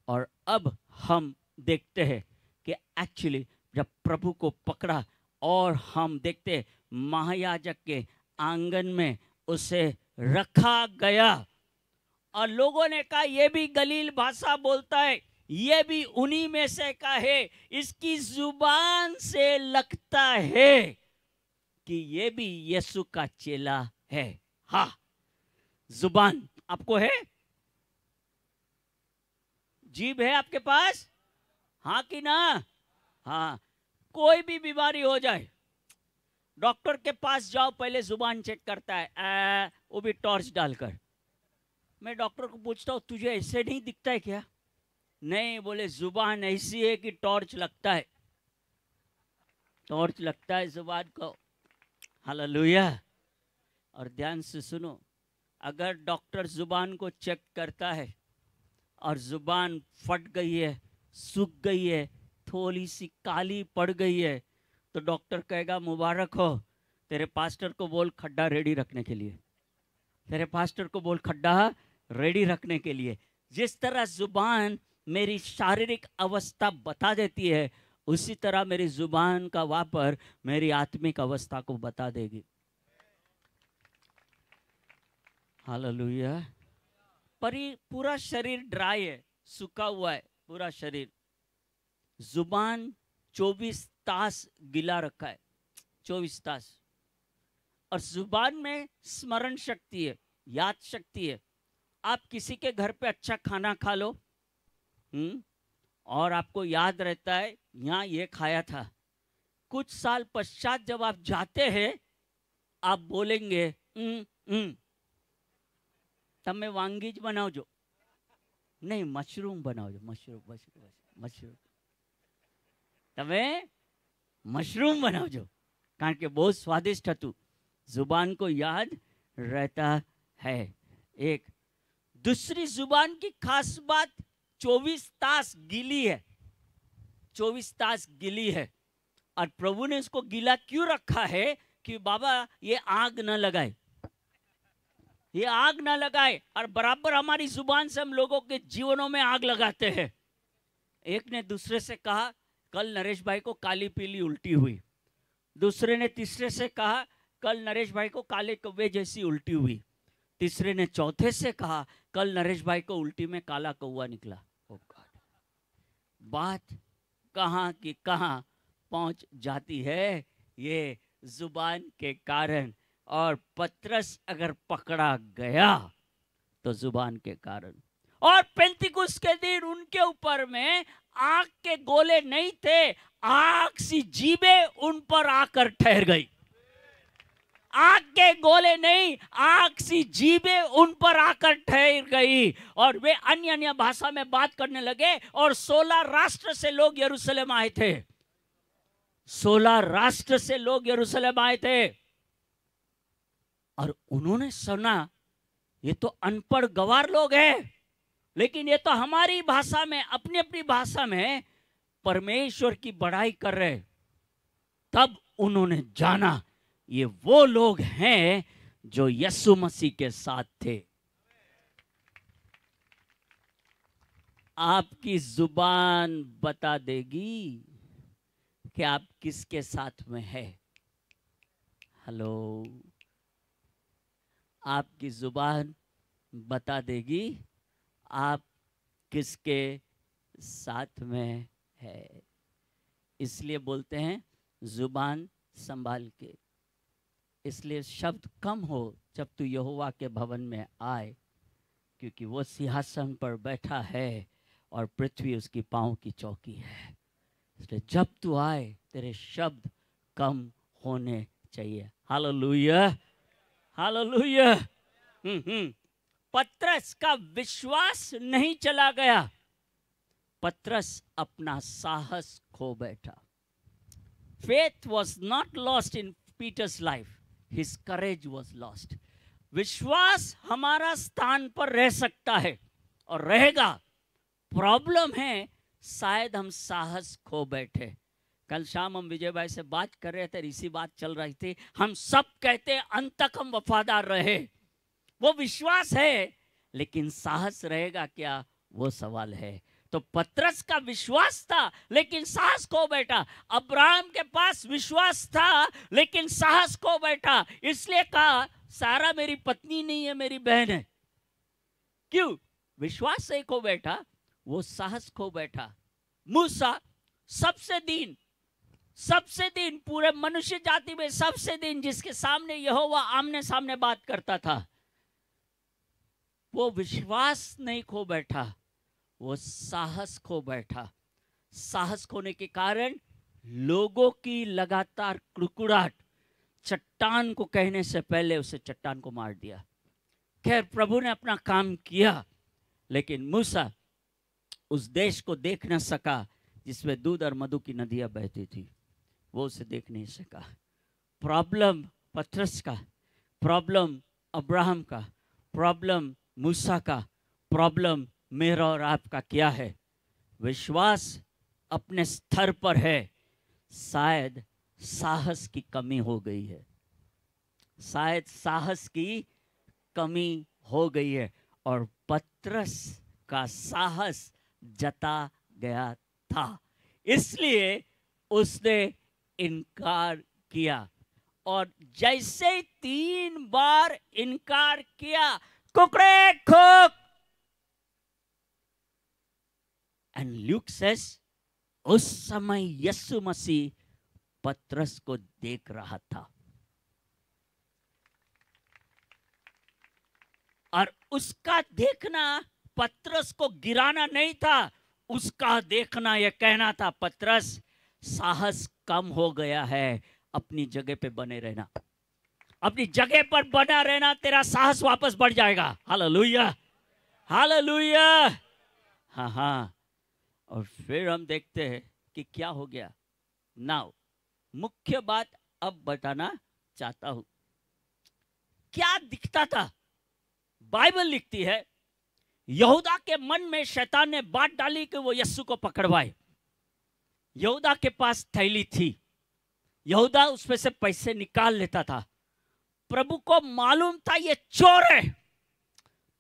और अब हम देखते हैं कि एक्चुअली जब प्रभु को पकड़ा और हम देखते महायाजक के आंगन में उसे रखा गया और लोगों ने कहा यह भी गलील भाषा बोलता है ये भी उन्हीं में से का है इसकी जुबान से लगता है कि ये भी यीशु का चेला है हा जुबान आपको है जीभ है आपके पास हाँ कि ना हाँ कोई भी बीमारी हो जाए डॉक्टर के पास जाओ पहले जुबान चेक करता है आ, वो भी टॉर्च डालकर मैं डॉक्टर को पूछता हूँ तुझे ऐसे नहीं दिखता है क्या नहीं बोले जुबान ऐसी है कि टॉर्च लगता है टॉर्च लगता है जुबान को हालेलुया और ध्यान से सुनो अगर डॉक्टर जुबान को चेक करता है और जुबान फट गई है सूख गई है थोड़ी सी काली पड़ गई है तो डॉक्टर कहेगा मुबारक हो तेरे पास्टर को बोल खड्डा रेडी रखने के लिए तेरे पास्टर को बोल खड्डा रेडी रखने के लिए जिस तरह जुबान मेरी शारीरिक अवस्था बता देती है उसी तरह मेरी जुबान का वापर मेरी आत्मिक अवस्था को बता देगी हालेलुया पर पूरा शरीर ड्राई है सूखा हुआ है पूरा शरीर जुबान चौबीस तास गिला रखा है चौबीस तास और जुबान में स्मरण शक्ति है याद शक्ति है आप किसी के घर पे अच्छा खाना खा लो हुँ? हम्म, और आपको याद रहता है यहाँ ये खाया था कुछ साल पश्चात जब आप जाते हैं आप बोलेंगे तब मैं वांगीज बनाओ जो नहीं मशरूम બનાવજો મશરૂમ मशरूम તમે मशरूम બનાવજો કારણ કે બહુ સ્વાદિષ્ટ હતું ज़ुबान को याद रहता है एक दूसरी ज़ुबान की खास बात चौबीस तास गीली है चौबीस तास गीली है और प्रभु ने इसको गीला क्यों रखा है कि बाबा ये आग न लगाए ये आग ना लगाए और बराबर हमारी जुबान से हम लोगों के जीवनों में आग लगाते हैं एक ने दूसरे से कहा कल नरेश भाई को काली पीली उल्टी हुई दूसरे ने तीसरे से कहा कल नरेश भाई को काले कौवे जैसी उल्टी हुई तीसरे ने चौथे से कहा कल नरेश भाई को उल्टी में काला कौवा निकला oh बात कहाँ की कहाँ पहुंच जाती है ये जुबान के कारण और पत्रस अगर पकड़ा गया तो जुबान के कारण और पेंतिकुस के दिन उनके ऊपर में आग के गोले नहीं थे आग सी जीबे उन पर आकर ठहर गई आग के गोले नहीं आग सी जीबे उन पर आकर ठहर गई और वे अन्य अन्य भाषा में बात करने लगे और सोलह राष्ट्र से लोग यरूशलेम आए थे सोलह राष्ट्र से लोग यरूशलेम आए थे और उन्होंने सुना ये तो अनपढ़ गवार लोग हैं लेकिन ये तो हमारी भाषा में अपनी अपनी भाषा में परमेश्वर की बड़ाई कर रहे तब उन्होंने जाना ये वो लोग हैं जो यसु मसीह के साथ थे आपकी जुबान बता देगी कि आप किसके साथ में है हेलो आपकी ज़ुबान बता देगी आप किसके साथ में है इसलिए बोलते हैं ज़ुबान संभाल के इसलिए शब्द कम हो जब तू यहोवा के भवन में आए क्योंकि वो सिंहासन पर बैठा है और पृथ्वी उसकी पाँव की चौकी है इसलिए जब तू आए तेरे शब्द कम होने चाहिए हालेलुया हालेलुया पत्रस का विश्वास नहीं चला गया पत्रस अपना साहस खो बैठा faith was not lost in Peter's life his courage was lost विश्वास हमारा स्थान पर रह सकता है और रहेगा प्रॉब्लम है शायद हम साहस खो बैठे कल शाम हम विजय भाई से बात कर रहे थे इसी बात चल रही थी हम सब कहते अंत तक हम वफादार रहे वो विश्वास है लेकिन साहस रहेगा क्या वो सवाल है तो पत्रस का विश्वास था लेकिन साहस को बैठा अब्राहम के पास विश्वास था लेकिन साहस को बैठा इसलिए कहा सारा मेरी पत्नी नहीं है मेरी बहन है क्यों विश्वास से खो बैठा वो साहस खो बैठा मूसा सबसे दीन सबसे दिन पूरे मनुष्य जाति में सबसे दिन जिसके सामने यहोवा आमने सामने बात करता था वो विश्वास नहीं खो बैठा वो साहस खो बैठा साहस खोने के कारण लोगों की लगातार कुड़कुड़ाहट चट्टान को कहने से पहले उसे चट्टान को मार दिया खैर प्रभु ने अपना काम किया लेकिन मूसा उस देश को देख न सका जिसमें दूध और मधु की नदियां बहती थी वो उसे देख नहीं सका प्रॉब्लम पथरस का प्रॉब्लम अब्राहम का प्रॉब्लम मूसा का प्रॉब्लम मेरा और आपका क्या है विश्वास अपने स्तर पर है शायद साहस की कमी हो गई है शायद साहस की कमी हो गई है और पत्रस का साहस जता गया था इसलिए उसने इनकार किया और जैसे तीन बार इनकार किया कुकड़े खोक एंड ल्यूक उस समय यसु मसीह पत्रस को देख रहा था और उसका देखना पत्रस को गिराना नहीं था उसका देखना यह कहना था पत्रस साहस कम हो गया है अपनी जगह पे बने रहना अपनी जगह पर बना रहना तेरा साहस वापस बढ़ जाएगा हाल लुया हाल लुया हाँ हाँ और फिर हम देखते हैं कि क्या हो गया नाउ मुख्य बात अब बताना चाहता हूं क्या दिखता था बाइबल लिखती है यहूदा के मन में शैतान ने बात डाली कि वो यस्सु को पकड़वाए यहूदा के पास थैली थी यहूदा उसमें से पैसे निकाल लेता था प्रभु को मालूम था ये चोर है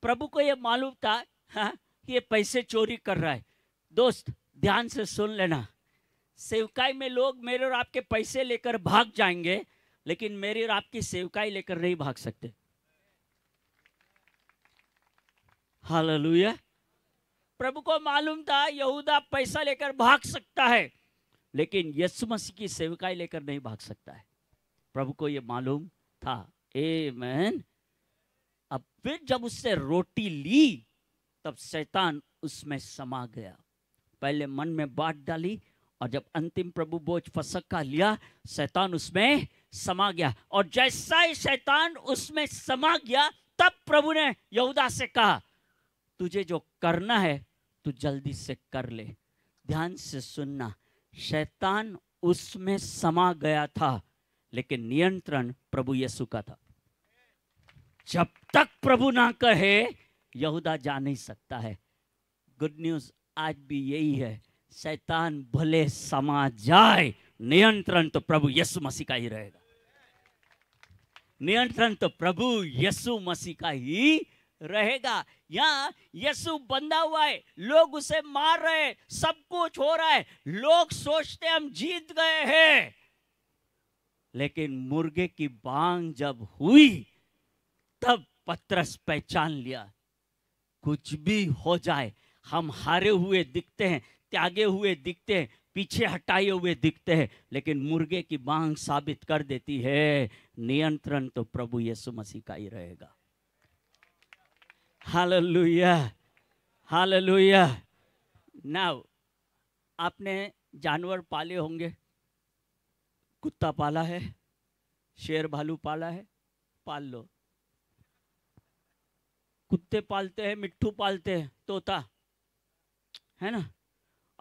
प्रभु को ये मालूम था हाँ, ये पैसे चोरी कर रहा है दोस्त ध्यान से सुन लेना सेवकाई में लोग मेरे और आपके पैसे लेकर भाग जाएंगे लेकिन मेरी और आपकी सेवकाई लेकर नहीं भाग सकते हाल प्रभु को मालूम था यहूदा पैसा लेकर भाग सकता है लेकिन यस्सु मसीह की सेविकाई लेकर नहीं भाग सकता है प्रभु को यह मालूम था ए मैन अब फिर जब उससे रोटी ली तब शैतान उसमें समा गया पहले मन में बाट डाली और जब अंतिम प्रभु बोझ फसक का लिया शैतान उसमें समा गया और जैसा ही शैतान उसमें समा गया तब प्रभु ने यहूदा से कहा तुझे जो करना है तू जल्दी से कर ले ध्यान से सुनना शैतान उसमें समा गया था लेकिन नियंत्रण प्रभु यीशु का था जब तक प्रभु ना कहे यहूदा जा नहीं सकता है गुड न्यूज आज भी यही है शैतान भले समा जाए नियंत्रण तो प्रभु यीशु मसीह का ही रहेगा नियंत्रण तो प्रभु यीशु मसीह का ही रहेगा यहाँ यीशु बंधा हुआ है लोग उसे मार रहे हैं सब कुछ हो रहा है लोग सोचते हम जीत गए हैं लेकिन मुर्गे की बांग जब हुई तब पत्रस पहचान लिया कुछ भी हो जाए हम हारे हुए दिखते हैं त्यागे हुए दिखते हैं पीछे हटाए हुए दिखते हैं लेकिन मुर्गे की बांग साबित कर देती है नियंत्रण तो प्रभु यीशु मसीह का ही रहेगा हालेलुया हालेलुया नाउ आपने जानवर पाले होंगे कुत्ता पाला है शेर भालू पाला है पाल लो कुत्ते पालते हैं मिट्ठू पालते हैं तोता है ना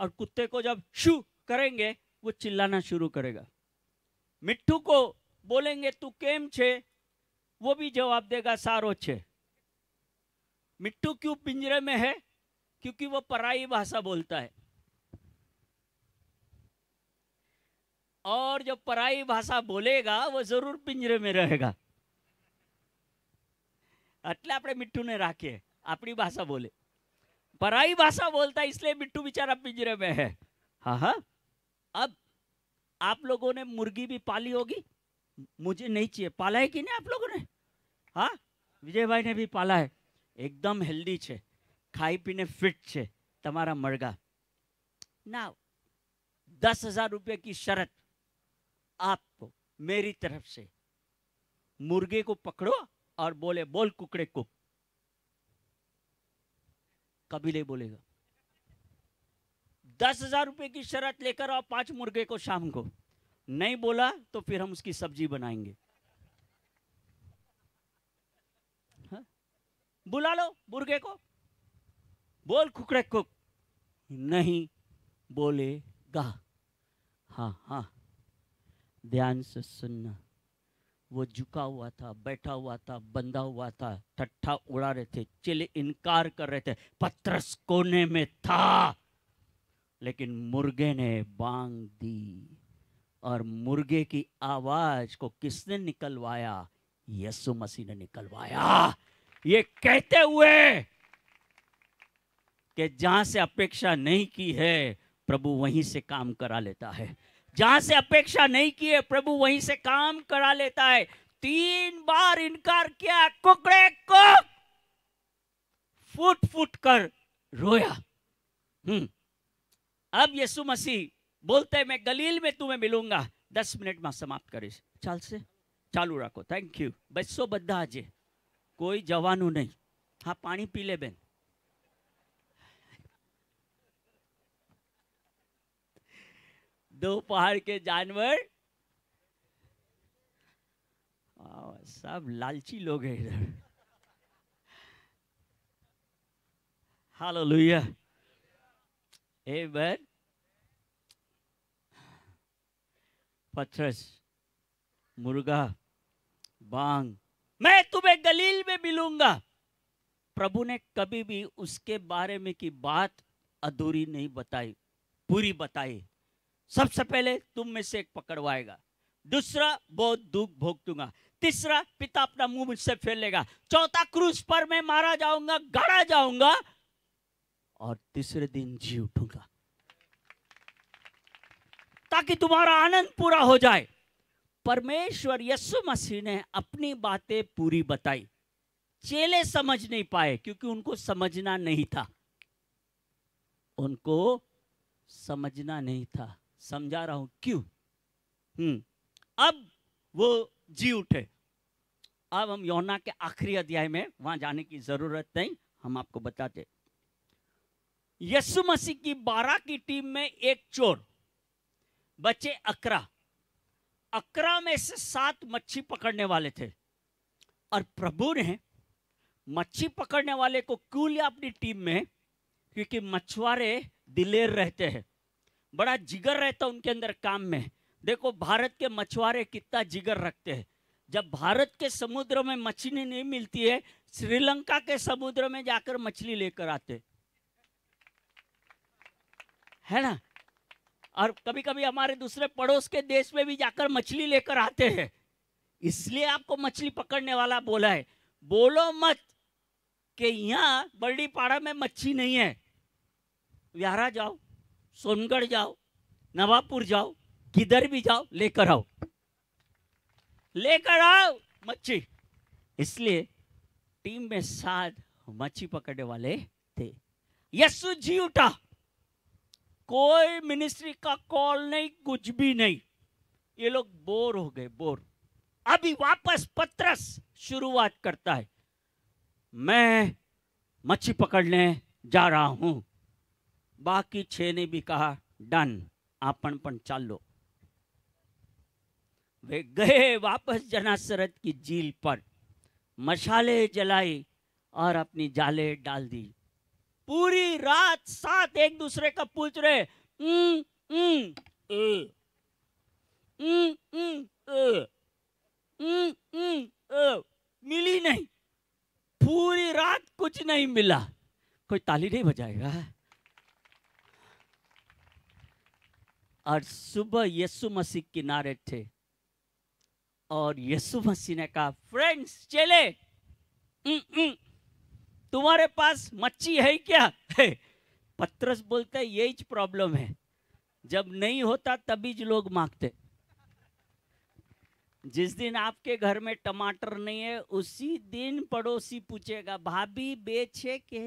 और कुत्ते को जब शू करेंगे वो चिल्लाना शुरू करेगा मिट्ठू को बोलेंगे तू केम छे वो भी जवाब देगा सारो छे मिट्टू क्यों पिंजरे में है क्योंकि वो पराई भाषा बोलता है और जो पराई भाषा बोलेगा वो जरूर पिंजरे में रहेगा अपने मिट्टू ने राखे अपनी भाषा बोले पराई भाषा बोलता है इसलिए मिट्टू बेचारा पिंजरे में है हा हा अब आप लोगों ने मुर्गी भी पाली होगी मुझे नहीं चाहिए पाला है कि नहीं आप लोगों ने हाँ विजय भाई ने भी पाला है एकदम हेल्दी છે खाई पीने फिट છે તમારા मरगा ના दस हजार रुपये की शर्त आपको मेरी तरफ से मुर्गे को पकड़ो और बोले बोल कुकड़े को कभी नहीं बोलेगा दस हजार रुपये की शर्त लेकर आओ पांच मुर्गे को शाम को नहीं बोला तो फिर हम उसकी सब्जी बनाएंगे बुला लो बुर्गे को बोल खुकड़े कुक नहीं बोलेगा हाँ हाँ ध्यान से सुनना वो झुका हुआ था बैठा हुआ था बंधा हुआ था ठट्ठा उड़ा रहे थे चिल इनकार कर रहे थे पत्रस कोने में था लेकिन मुर्गे ने बांग दी और मुर्गे की आवाज को किसने निकलवाया यसु मसीह ने निकलवाया ये कहते हुए कि जहां से अपेक्षा नहीं की है प्रभु वहीं से काम करा लेता है जहां से अपेक्षा नहीं की है प्रभु वहीं से काम करा लेता है तीन बार इनकार किया कुकड़े को फूट फूट कर रोया हम्म अब यीशु मसीह बोलते मैं गलील में तुम्हें मिलूंगा दस मिनट में समाप्त करीश चाल से चालू रखो थैंक यू बच्चों बद्धा कोई જવાનું नहीं हाँ पानी પી લે બેન दो पहाड़ के जानवर सब लालची लोग हैं इधर हालो लुया बर पथरस मुर्गा बांग मैं तुम्हें गलील में मिलूंगा प्रभु ने कभी भी उसके बारे में की बात अधूरी नहीं बताई पूरी बताई सबसे पहले तुम में से एक पकड़वाएगा दूसरा बहुत दुख भोग दूंगा तीसरा पिता अपना मुंह मुझसे फेर लेगा चौथा क्रूज पर मैं मारा जाऊंगा गाड़ा जाऊंगा और तीसरे दिन जी उठूंगा ताकि तुम्हारा आनंद पूरा हो जाए परमेश्वर यस्सु मसीह ने अपनी बातें पूरी बताई चेले समझ नहीं पाए क्योंकि उनको समझना नहीं था उनको समझना नहीं था समझा रहा हूं क्यों हम्म अब वो जी उठे अब हम यौना के आखिरी अध्याय में वहां जाने की जरूरत नहीं हम आपको बताते यसु मसीह की बारह की टीम में एक चोर बचे अकरा अकरा में से सात मच्छी पकड़ने वाले थे और प्रभु ने मच्छी पकड़ने वाले को क्यों लिया अपनी टीम में क्योंकि मछुआरे दिलेर रहते हैं बड़ा जिगर रहता उनके अंदर काम में देखो भारत के मछुआरे कितना जिगर रखते हैं जब भारत के समुद्र में मछली नहीं मिलती है श्रीलंका के समुद्र में जाकर मछली लेकर आते है ना और कभी कभी हमारे दूसरे पड़ोस के देश में भी जाकर मछली लेकर आते हैं इसलिए आपको मछली पकड़ने वाला बोला है बोलो मत कि यहाँ बर्डी पाड़ा में मच्छी नहीं है व्यारा जाओ सोनगढ़ जाओ नवापुर जाओ किधर भी जाओ लेकर आओ लेकर आओ मच्छी इसलिए टीम में सात मच्छी पकड़ने वाले थे यस्सु जी उठा कोई मिनिस्ट्री का कॉल नहीं कुछ भी नहीं ये लोग बोर हो गए बोर अभी वापस पत्रस शुरुआत करता है मैं मच्छी पकड़ने जा रहा हूं बाकी छः ने भी कहा डन आपन पण लो वे गए वापस जनासरत की झील पर मशाले जलाई और अपनी जाले डाल दी पूरी रात साथ एक दूसरे का पूछ रहे मिली नहीं पूरी रात कुछ नहीं मिला कोई ताली नहीं बजाएगा और सुबह यीशु मसीह किनारे थे और यीशु मसीह ने कहा फ्रेंड्स चले तुम्हारे पास मच्छी है क्या है पत्रस बोलते यही प्रॉब्लम है जब नहीं होता तभी लोग मांगते जिस दिन आपके घर में टमाटर नहीं है उसी दिन पड़ोसी पूछेगा भाभी बेचे के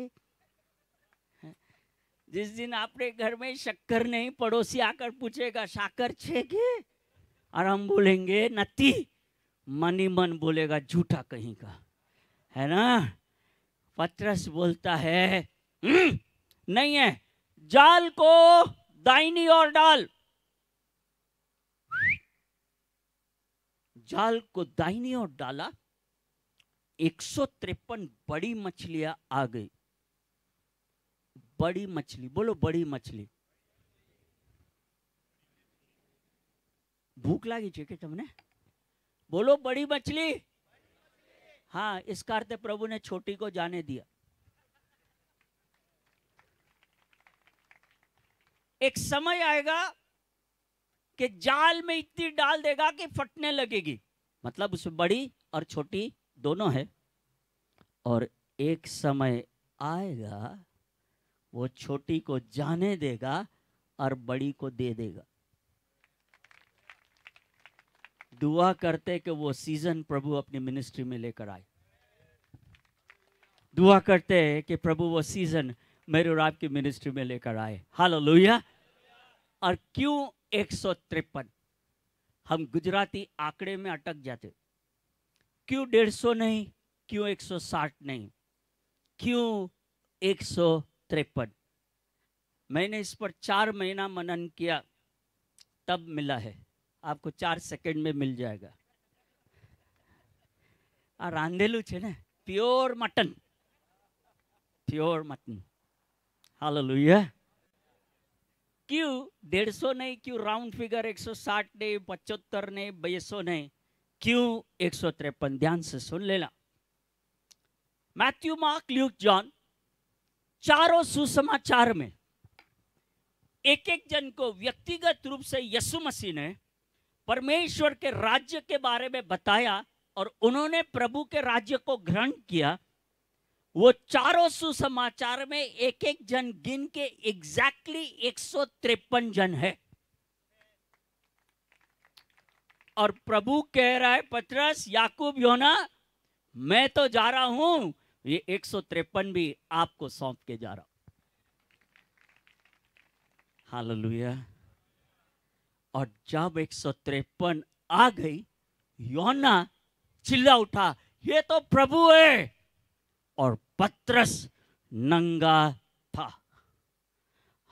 जिस दिन आपके घर में शक्कर नहीं पड़ोसी आकर पूछेगा शाकर छे के और हम बोलेंगे नती मनी मन बोलेगा झूठा कहीं का है ना पत्रस बोलता है हम्म, नहीं है जाल को दाइनी और डाल जाल को दाइनी और डाला एक बड़ी मछलियां आ गई बड़ी मछली बोलो बड़ी मछली भूख लगी चाहिए तुमने बोलो बड़ी मछली हाँ इस कार्य प्रभु ने छोटी को जाने दिया एक समय आएगा कि जाल में इतनी डाल देगा कि फटने लगेगी मतलब उसमें बड़ी और छोटी दोनों है और एक समय आएगा वो छोटी को जाने देगा और बड़ी को दे देगा दुआ करते कि वो सीजन प्रभु अपनी मिनिस्ट्री में लेकर आए दुआ करते हैं कि प्रभु वो सीजन मेरे और आपकी मिनिस्ट्री में लेकर आए हाल और क्यों एक हम गुजराती आंकड़े में अटक जाते क्यों डेढ़ सौ नहीं क्यों एक सौ साठ नहीं क्यों एक सौ त्रेपन मैंने इस पर चार महीना मनन किया तब मिला है आपको चार સેકન્ડમાં में मिल जाएगा રાંધેલું છે ને pure mutton pure mutton hallelujah क्यों डेढ़ सौ नहीं क्यों राउंड फिगर 160 नहीं पचहत्तर नहीं बयसो नहीं क्यों एक सौ त्रेपन ध्यान से सुन लेना मैथ्यू मार्क ल्यूक जॉन चारों सुसमाचार में एक एक जन को व्यक्तिगत रूप से यसु मसीह ने परमेश्वर के राज्य के बारे में बताया और उन्होंने प्रभु के राज्य को ग्रहण किया वो चारों सुसमाचार में एक एक जन गिन के एग्जैक्टली एक जन है और प्रभु कह रहा है पत्रस याकूब योना मैं तो जा रहा हूं ये एक भी आपको सौंप के जा रहा हूं हालेलुया और जब एक आ गई योना चिल्ला उठा ये तो प्रभु है और पत्रस नंगा था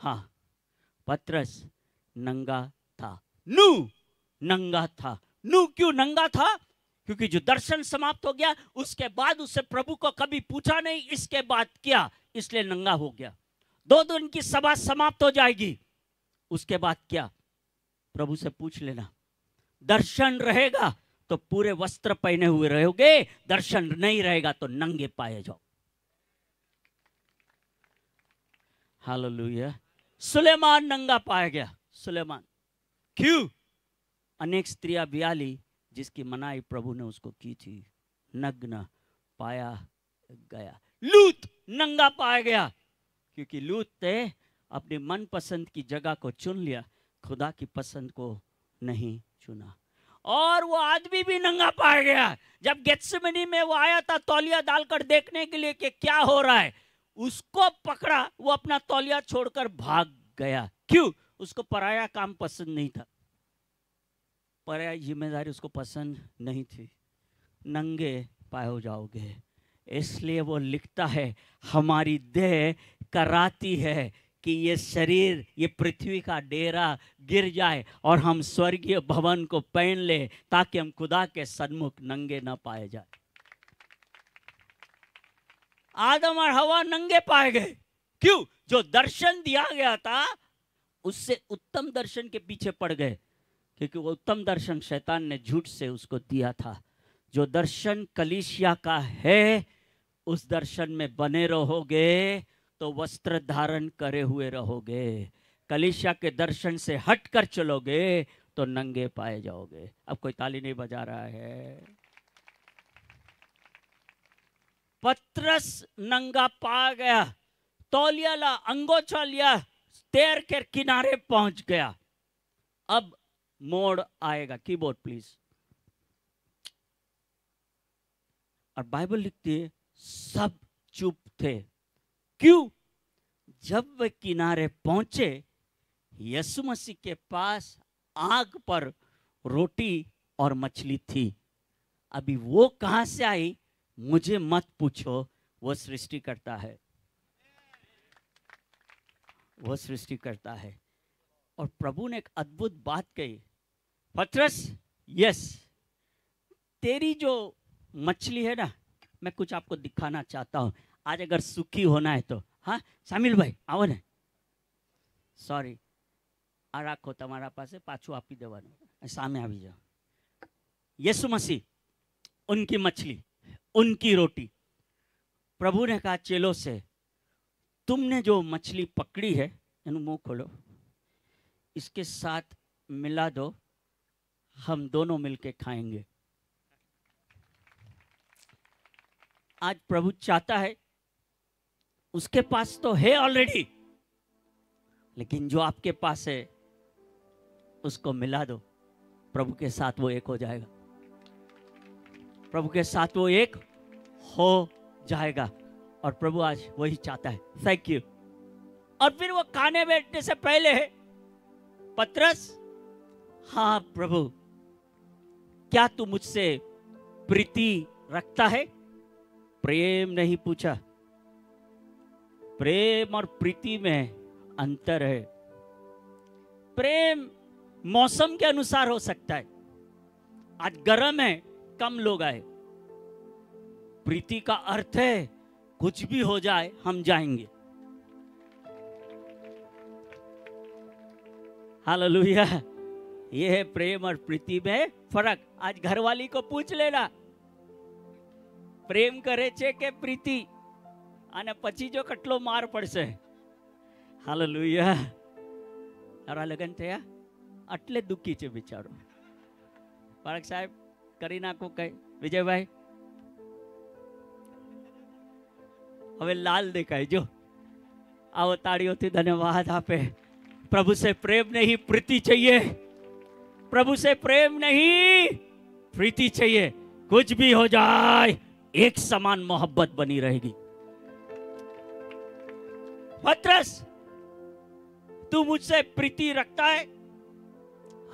हा पत्रस नंगा था नू नंगा था नू क्यों नंगा था क्योंकि जो दर्शन समाप्त हो गया उसके बाद उसे प्रभु को कभी पूछा नहीं इसके बाद क्या इसलिए नंगा हो गया दो दिन की सभा समाप्त हो जाएगी उसके बाद क्या प्रभु से पूछ लेना दर्शन रहेगा तो पूरे वस्त्र पहने हुए रहोगे दर्शन नहीं रहेगा तो नंगे पाए जाओ लुया सुलेमान नंगा पाया गया सुलेमान क्यों अनेक स्त्रियां ब्याह जिसकी मनाई प्रभु ने उसको की थी नग्न पाया गया लूत नंगा पाया गया क्योंकि लूत ने अपने मनपसंद की जगह को चुन लिया खुदा की पसंद को नहीं चुना और वो आदमी भी नंगा पाया गया जब गेट्समनी में वो आया था तौलिया डालकर देखने के लिए कि क्या हो रहा है उसको पकड़ा वो अपना तौलिया छोड़कर भाग गया क्यों उसको पराया काम पसंद नहीं था पराया जिम्मेदारी उसको पसंद नहीं थी नंगे पाए हो जाओगे इसलिए वो लिखता है हमारी देह कराती है कि ये शरीर ये पृथ्वी का डेरा गिर जाए और हम स्वर्गीय भवन को पहन ले ताकि हम खुदा के सन्मुख नंगे ना पाए जाए आदम और हवा नंगे पाए गए क्यों जो दर्शन दिया गया था उससे उत्तम दर्शन के पीछे पड़ गए क्योंकि वो उत्तम दर्शन शैतान ने झूठ से उसको दिया था जो दर्शन कलिशिया का है उस दर्शन में बने रहोगे तो वस्त्र धारण करे हुए रहोगे कलिशा के दर्शन से हट कर चलोगे तो नंगे पाए जाओगे अब कोई ताली नहीं बजा रहा है पत्रस नंगा पा गया ला अंगोचा लिया तैर के किनारे पहुंच गया अब मोड़ आएगा कीबोर्ड प्लीज और बाइबल लिखती है सब चुप थे क्यों जब वे किनारे पहुंचे यसु मसीह के पास आग पर रोटी और मछली थी अभी वो कहां से आई मुझे मत पूछो वो सृष्टि करता है वो सृष्टि करता है और प्रभु ने एक अद्भुत बात कही पत्रस यस तेरी जो मछली है ना मैं कुछ आपको दिखाना चाहता हूं आज अगर सुखी होना है तो हाँ સામિલ ભાઈ આવો ને સોરી આ રાખો તમારા પાસે પાછું આપી દેવાનું સામે આવી જાઓ યસુ મસીહ उनकी मछली उनकी रोटी प्रभु ने कहा चेलो से तुमने जो मछली पकड़ी है यानी मुंह खोलो इसके साथ मिला दो हम दोनों मिलके खाएंगे आज प्रभु चाहता है उसके पास तो है ऑलरेडी लेकिन जो आपके पास है उसको मिला दो प्रभु के साथ वो एक हो जाएगा प्रभु के साथ वो एक हो जाएगा और प्रभु आज वही चाहता है थैंक यू और फिर वो खाने बैठने से पहले है पत्रस हाँ प्रभु क्या तू मुझसे प्रीति रखता है प्रेम नहीं पूछा प्रेम और प्रीति में अंतर है प्रेम मौसम के अनुसार हो सकता है आज गर्म है कम लोग आए प्रीति का अर्थ है कुछ भी हो जाए हम जाएंगे हालेलुया ये है प्रेम और प्रीति में फर्क आज घरवाली को पूछ लेना प्रेम करे चे के प्रीति અને પછી જો કેટલો માર પડશે હાલ લુયા તારા લગ્ન થયા આટલે દુઃખી છે બિચારો પારક સાહેબ કરી નાખું કઈ વિજયભાઈ હવે લાલ દેખાય જો આવો તાળીઓથી ધન્યવાદ આપે પ્રભુ સે પ્રેમ નહીં પ્રીતિ ચઈએ પ્રભુ સે પ્રેમ નહીં પ્રીતિ ચઈએ કુછ ભી હો જાય એક સમાન મોહબ્બત બની રહેગી पत्रस तू मुझसे प्रीति रखता है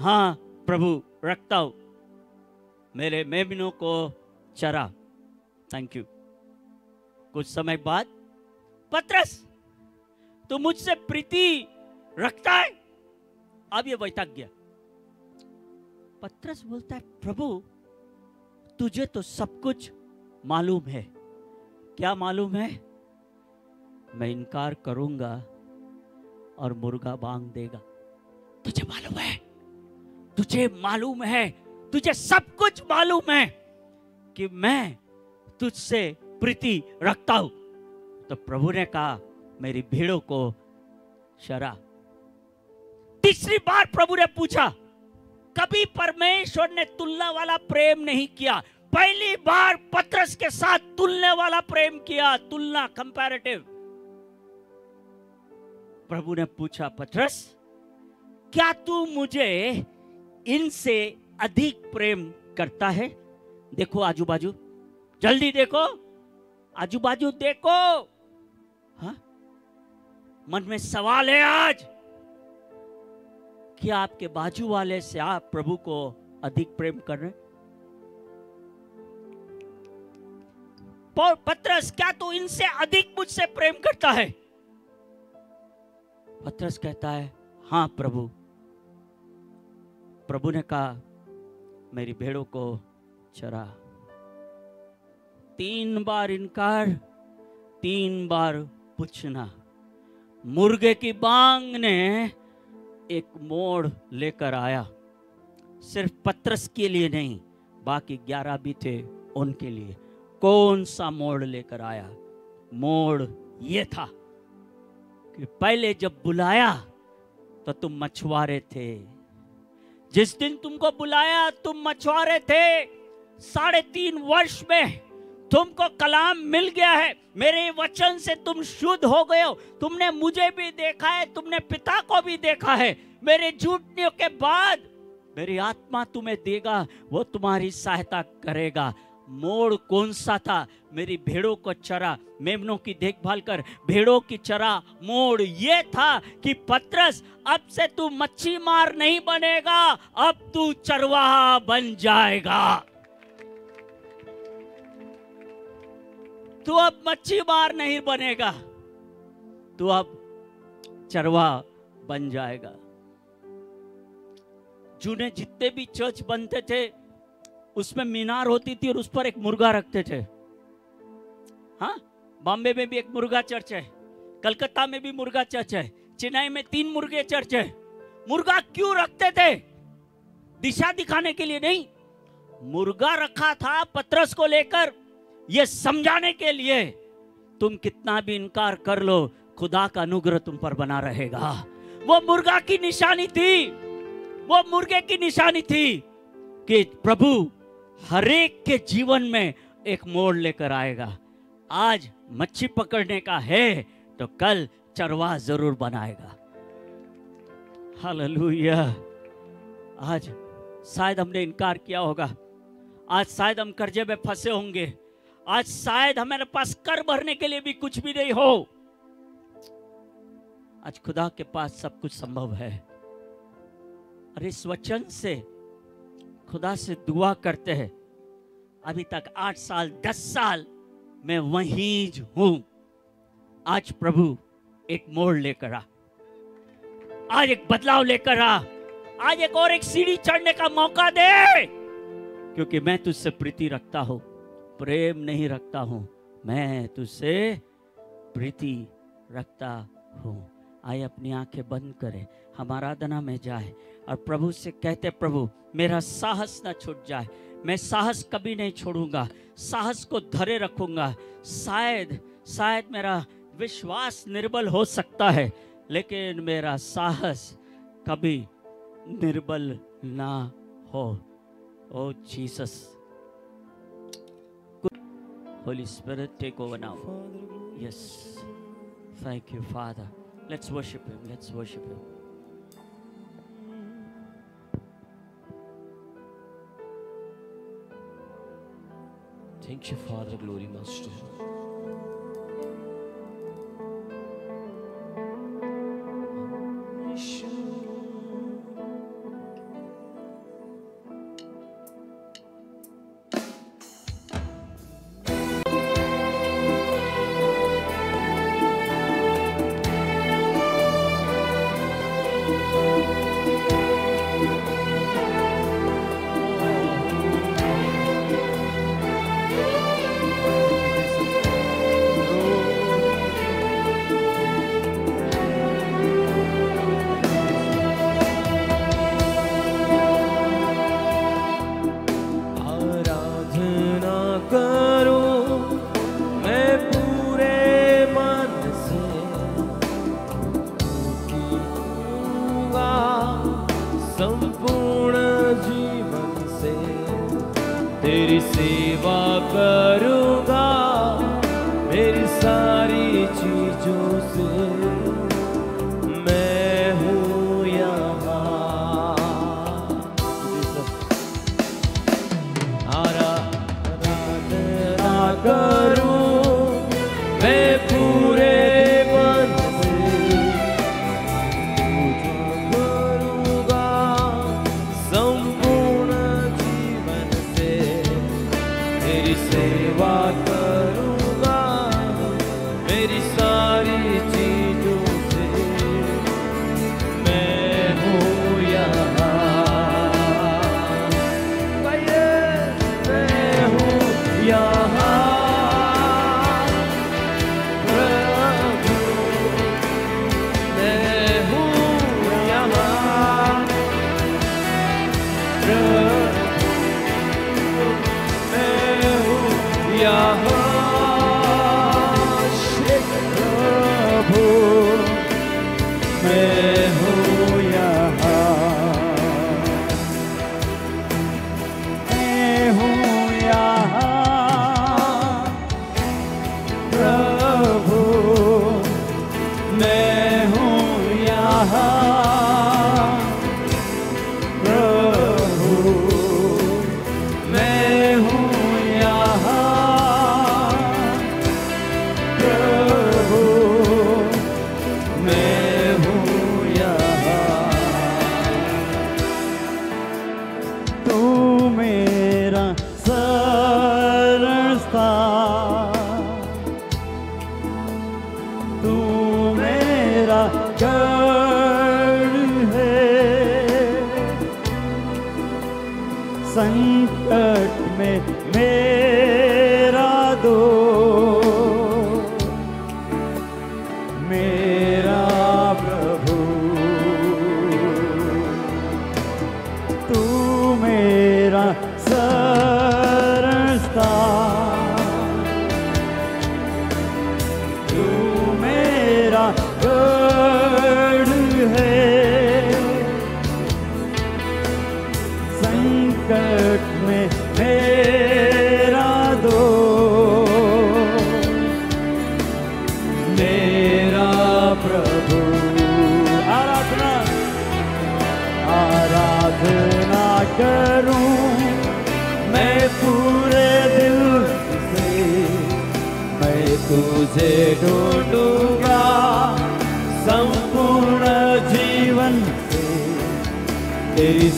हाँ प्रभु रखता हूं मेरे मेमिनों को चरा थैंक यू कुछ समय बाद पत्रस तू मुझसे प्रीति रखता है अब ये गया पत्रस बोलता है प्रभु तुझे तो सब कुछ मालूम है क्या मालूम है मैं इनकार करूंगा और मुर्गा बांग देगा तुझे मालूम है तुझे मालूम है तुझे सब कुछ मालूम है कि मैं तुझसे प्रीति रखता हूं तो प्रभु ने कहा मेरी भीड़ों को शरा तीसरी बार प्रभु ने पूछा कभी परमेश्वर ने तुलना वाला प्रेम नहीं किया पहली बार पत्रस के साथ तुलने वाला प्रेम किया तुलना कंपैरेटिव प्रभु ने पूछा पथरस क्या तू मुझे इनसे अधिक प्रेम करता है देखो आजू बाजू जल्दी देखो आजू बाजू देखो हा? मन में सवाल है आज क्या आपके बाजू वाले से आप प्रभु को अधिक प्रेम कर रहे पत्रस क्या तू इनसे अधिक मुझसे प्रेम करता है पत्रस कहता है हाँ प्रभु प्रभु ने कहा मेरी भेड़ों को चरा तीन बार इनकार तीन बार पूछना मुर्गे की बांग ने एक मोड़ लेकर आया सिर्फ पत्रस के लिए नहीं बाकी ग्यारह भी थे उनके लिए कौन सा मोड़ लेकर आया मोड़ ये था कि पहले जब बुलाया तो तुम मछुआरे थे जिस दिन तुमको बुलाया तुम मछुआरे थे साढ़े तीन वर्ष में तुमको कलाम मिल गया है मेरे वचन से तुम शुद्ध हो गए हो तुमने मुझे भी देखा है तुमने पिता को भी देखा है मेरे झूठने के बाद मेरी आत्मा तुम्हें देगा वो तुम्हारी सहायता करेगा मोड़ कौन सा था मेरी भेड़ों को चरा मेमनों की देखभाल कर भेड़ों की चरा मोड़ ये था कि पत्रस अब से तू मच्छी मार नहीं बनेगा अब तू चरवाहा बन जाएगा तू अब मच्छी मार नहीं बनेगा तू अब चरवा बन जाएगा जूने जितने भी चर्च बनते थे उसमें मीनार होती थी और उस पर एक मुर्गा रखते थे हाँ बॉम्बे में भी एक मुर्गा चर्च है कलकत्ता में भी मुर्गा चर्च है चेन्नई में तीन मुर्गे चर्च है मुर्गा क्यों रखते थे दिशा दिखाने के लिए नहीं मुर्गा रखा था पत्रस को लेकर यह समझाने के लिए तुम कितना भी इनकार कर लो खुदा का अनुग्रह तुम पर बना रहेगा वो मुर्गा की निशानी थी वो मुर्गे की निशानी थी कि प्रभु हरेक के जीवन में एक मोड़ लेकर आएगा आज मच्छी पकड़ने का है तो कल चरवा जरूर बनाएगा हालेलुया आज शायद हमने इनकार किया होगा आज शायद हम कर्जे में फंसे होंगे आज शायद हमारे पास कर भरने के लिए भी कुछ भी नहीं हो आज खुदा के पास सब कुछ संभव है और इस वचन से खुदा से दुआ करते हैं अभी तक आठ साल दस साल मैं वही हूं आज प्रभु एक मोड़ लेकर आ आज एक बदलाव लेकर आ आज एक और एक सीढ़ी चढ़ने का मौका दे क्योंकि मैं तुझसे प्रीति रखता हूं प्रेम नहीं रखता हूं मैं तुझसे प्रीति रखता हूं आए अपनी आंखें बंद करें हमारा आराधना में जाए और प्रभु से कहते प्रभु मेरा साहस ना छूट जाए मैं साहस कभी नहीं छोड़ूंगा साहस को धरे रखूंगा शायद शायद मेरा विश्वास निर्बल हो सकता है लेकिन मेरा साहस कभी निर्बल ना हो ओ Jesus Holy Spirit take over now yes thank you Father let's worship him let's worship him Thank you, Father. Glory, Master.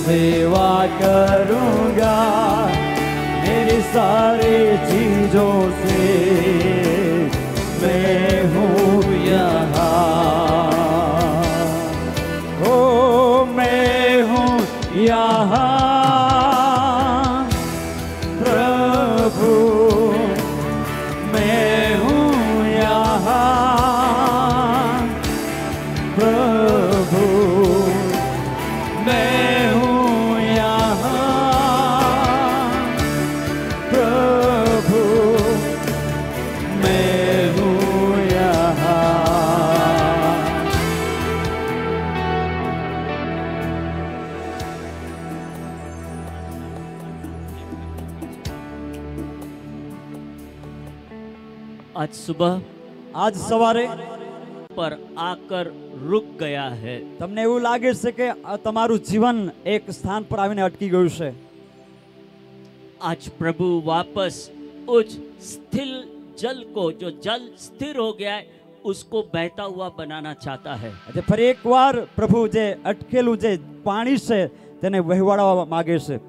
सेवा करूंगा मेरी सारी चीजों से आज सवारे पर आकर रुक गया है तमने वो लागे से के तमारू जीवन एक स्थान पर आवे ने अटकी गयो से आज प्रभु वापस उच स्थिर जल को जो जल स्थिर हो गया है उसको बहता हुआ बनाना चाहता है अरे पर एक बार प्रभु जे अटकेलु जे पानी से तने वहवाड़ा मागे से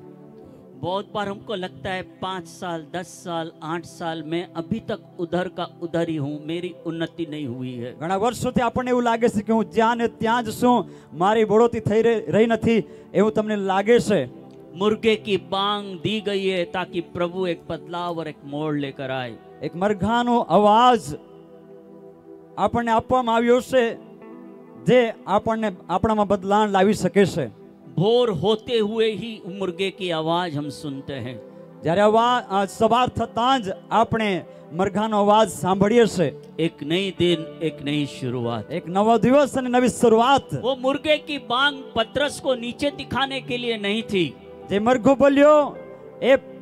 बहुत बार हमको लगता है 5 साल 10 साल 8 साल मैं अभी तक उधर का उधर ही हूं मेरी उन्नति नहीं हुई है ઘણા વર્ષોથી આપણને એવું લાગે છે કે હું જ્યાં ને ત્યાં જ છું મારી ભરોતી થઈ રહી નથી એવું તમને લાગે છે मुर्गे की बांग दी गई है ताकि प्रभु एक બદલાવ અને એક મોડ લેકર આય એક મરઘાનો અવાજ આપણને આપમાં આવ્યો છે જે આપણને આપણામાં બદલાવ લાવી શકે છે भोर होते हुए ही मुर्गे की आवाज हम सुनते हैं अपने आवाज से एक नई दिन एक नई शुरुआत एक नव दिवस नवी शुरुआत वो मुर्गे की बांग पत्रस को नीचे दिखाने के लिए नहीं थी जे मरघो बोलियो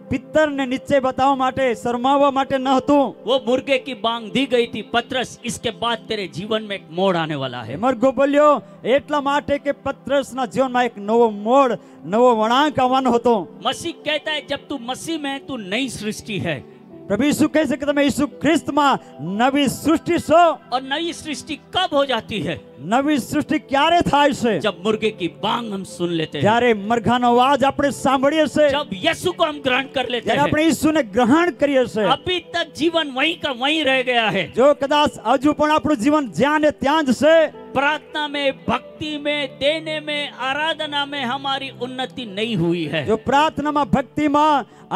पितर ने नीचे बताओ माटे शर्मावा माटे न तो वो मुर्गे की बांग दी गई थी पत्रस इसके बाद तेरे जीवन में एक मोड़ आने वाला है मर गो बोलियो एटला माटे के पत्रस ना जीवन में एक नवो मोड़ नवो वणांक आवन होतो मसीह कहता है जब तू मसीह में तू नई सृष्टि है प्रभु यीशु कह सकते मैं यीशु ख्रिस्त मा नवी सृष्टि सो और नई सृष्टि कब हो जाती है नवी सृष्टि क्यारे थाय से जब मुर्गे की बांग हम सुन लेते हैं यारे मरघा नो आवाज अपने सांभड़िए से जब यीशु को हम ग्रहण कर लेते हैं अपने यीशु ने ग्रहण करिए से अभी तक जीवन वहीं का वहीं रह गया है जो कदास अजूपण अपने जीवन ज्ञान त्याज से प्रार्थना में भक्ति में देने में आराधना में हमारी उन्नति नहीं हुई है जो प्रार्थना में भक्ति में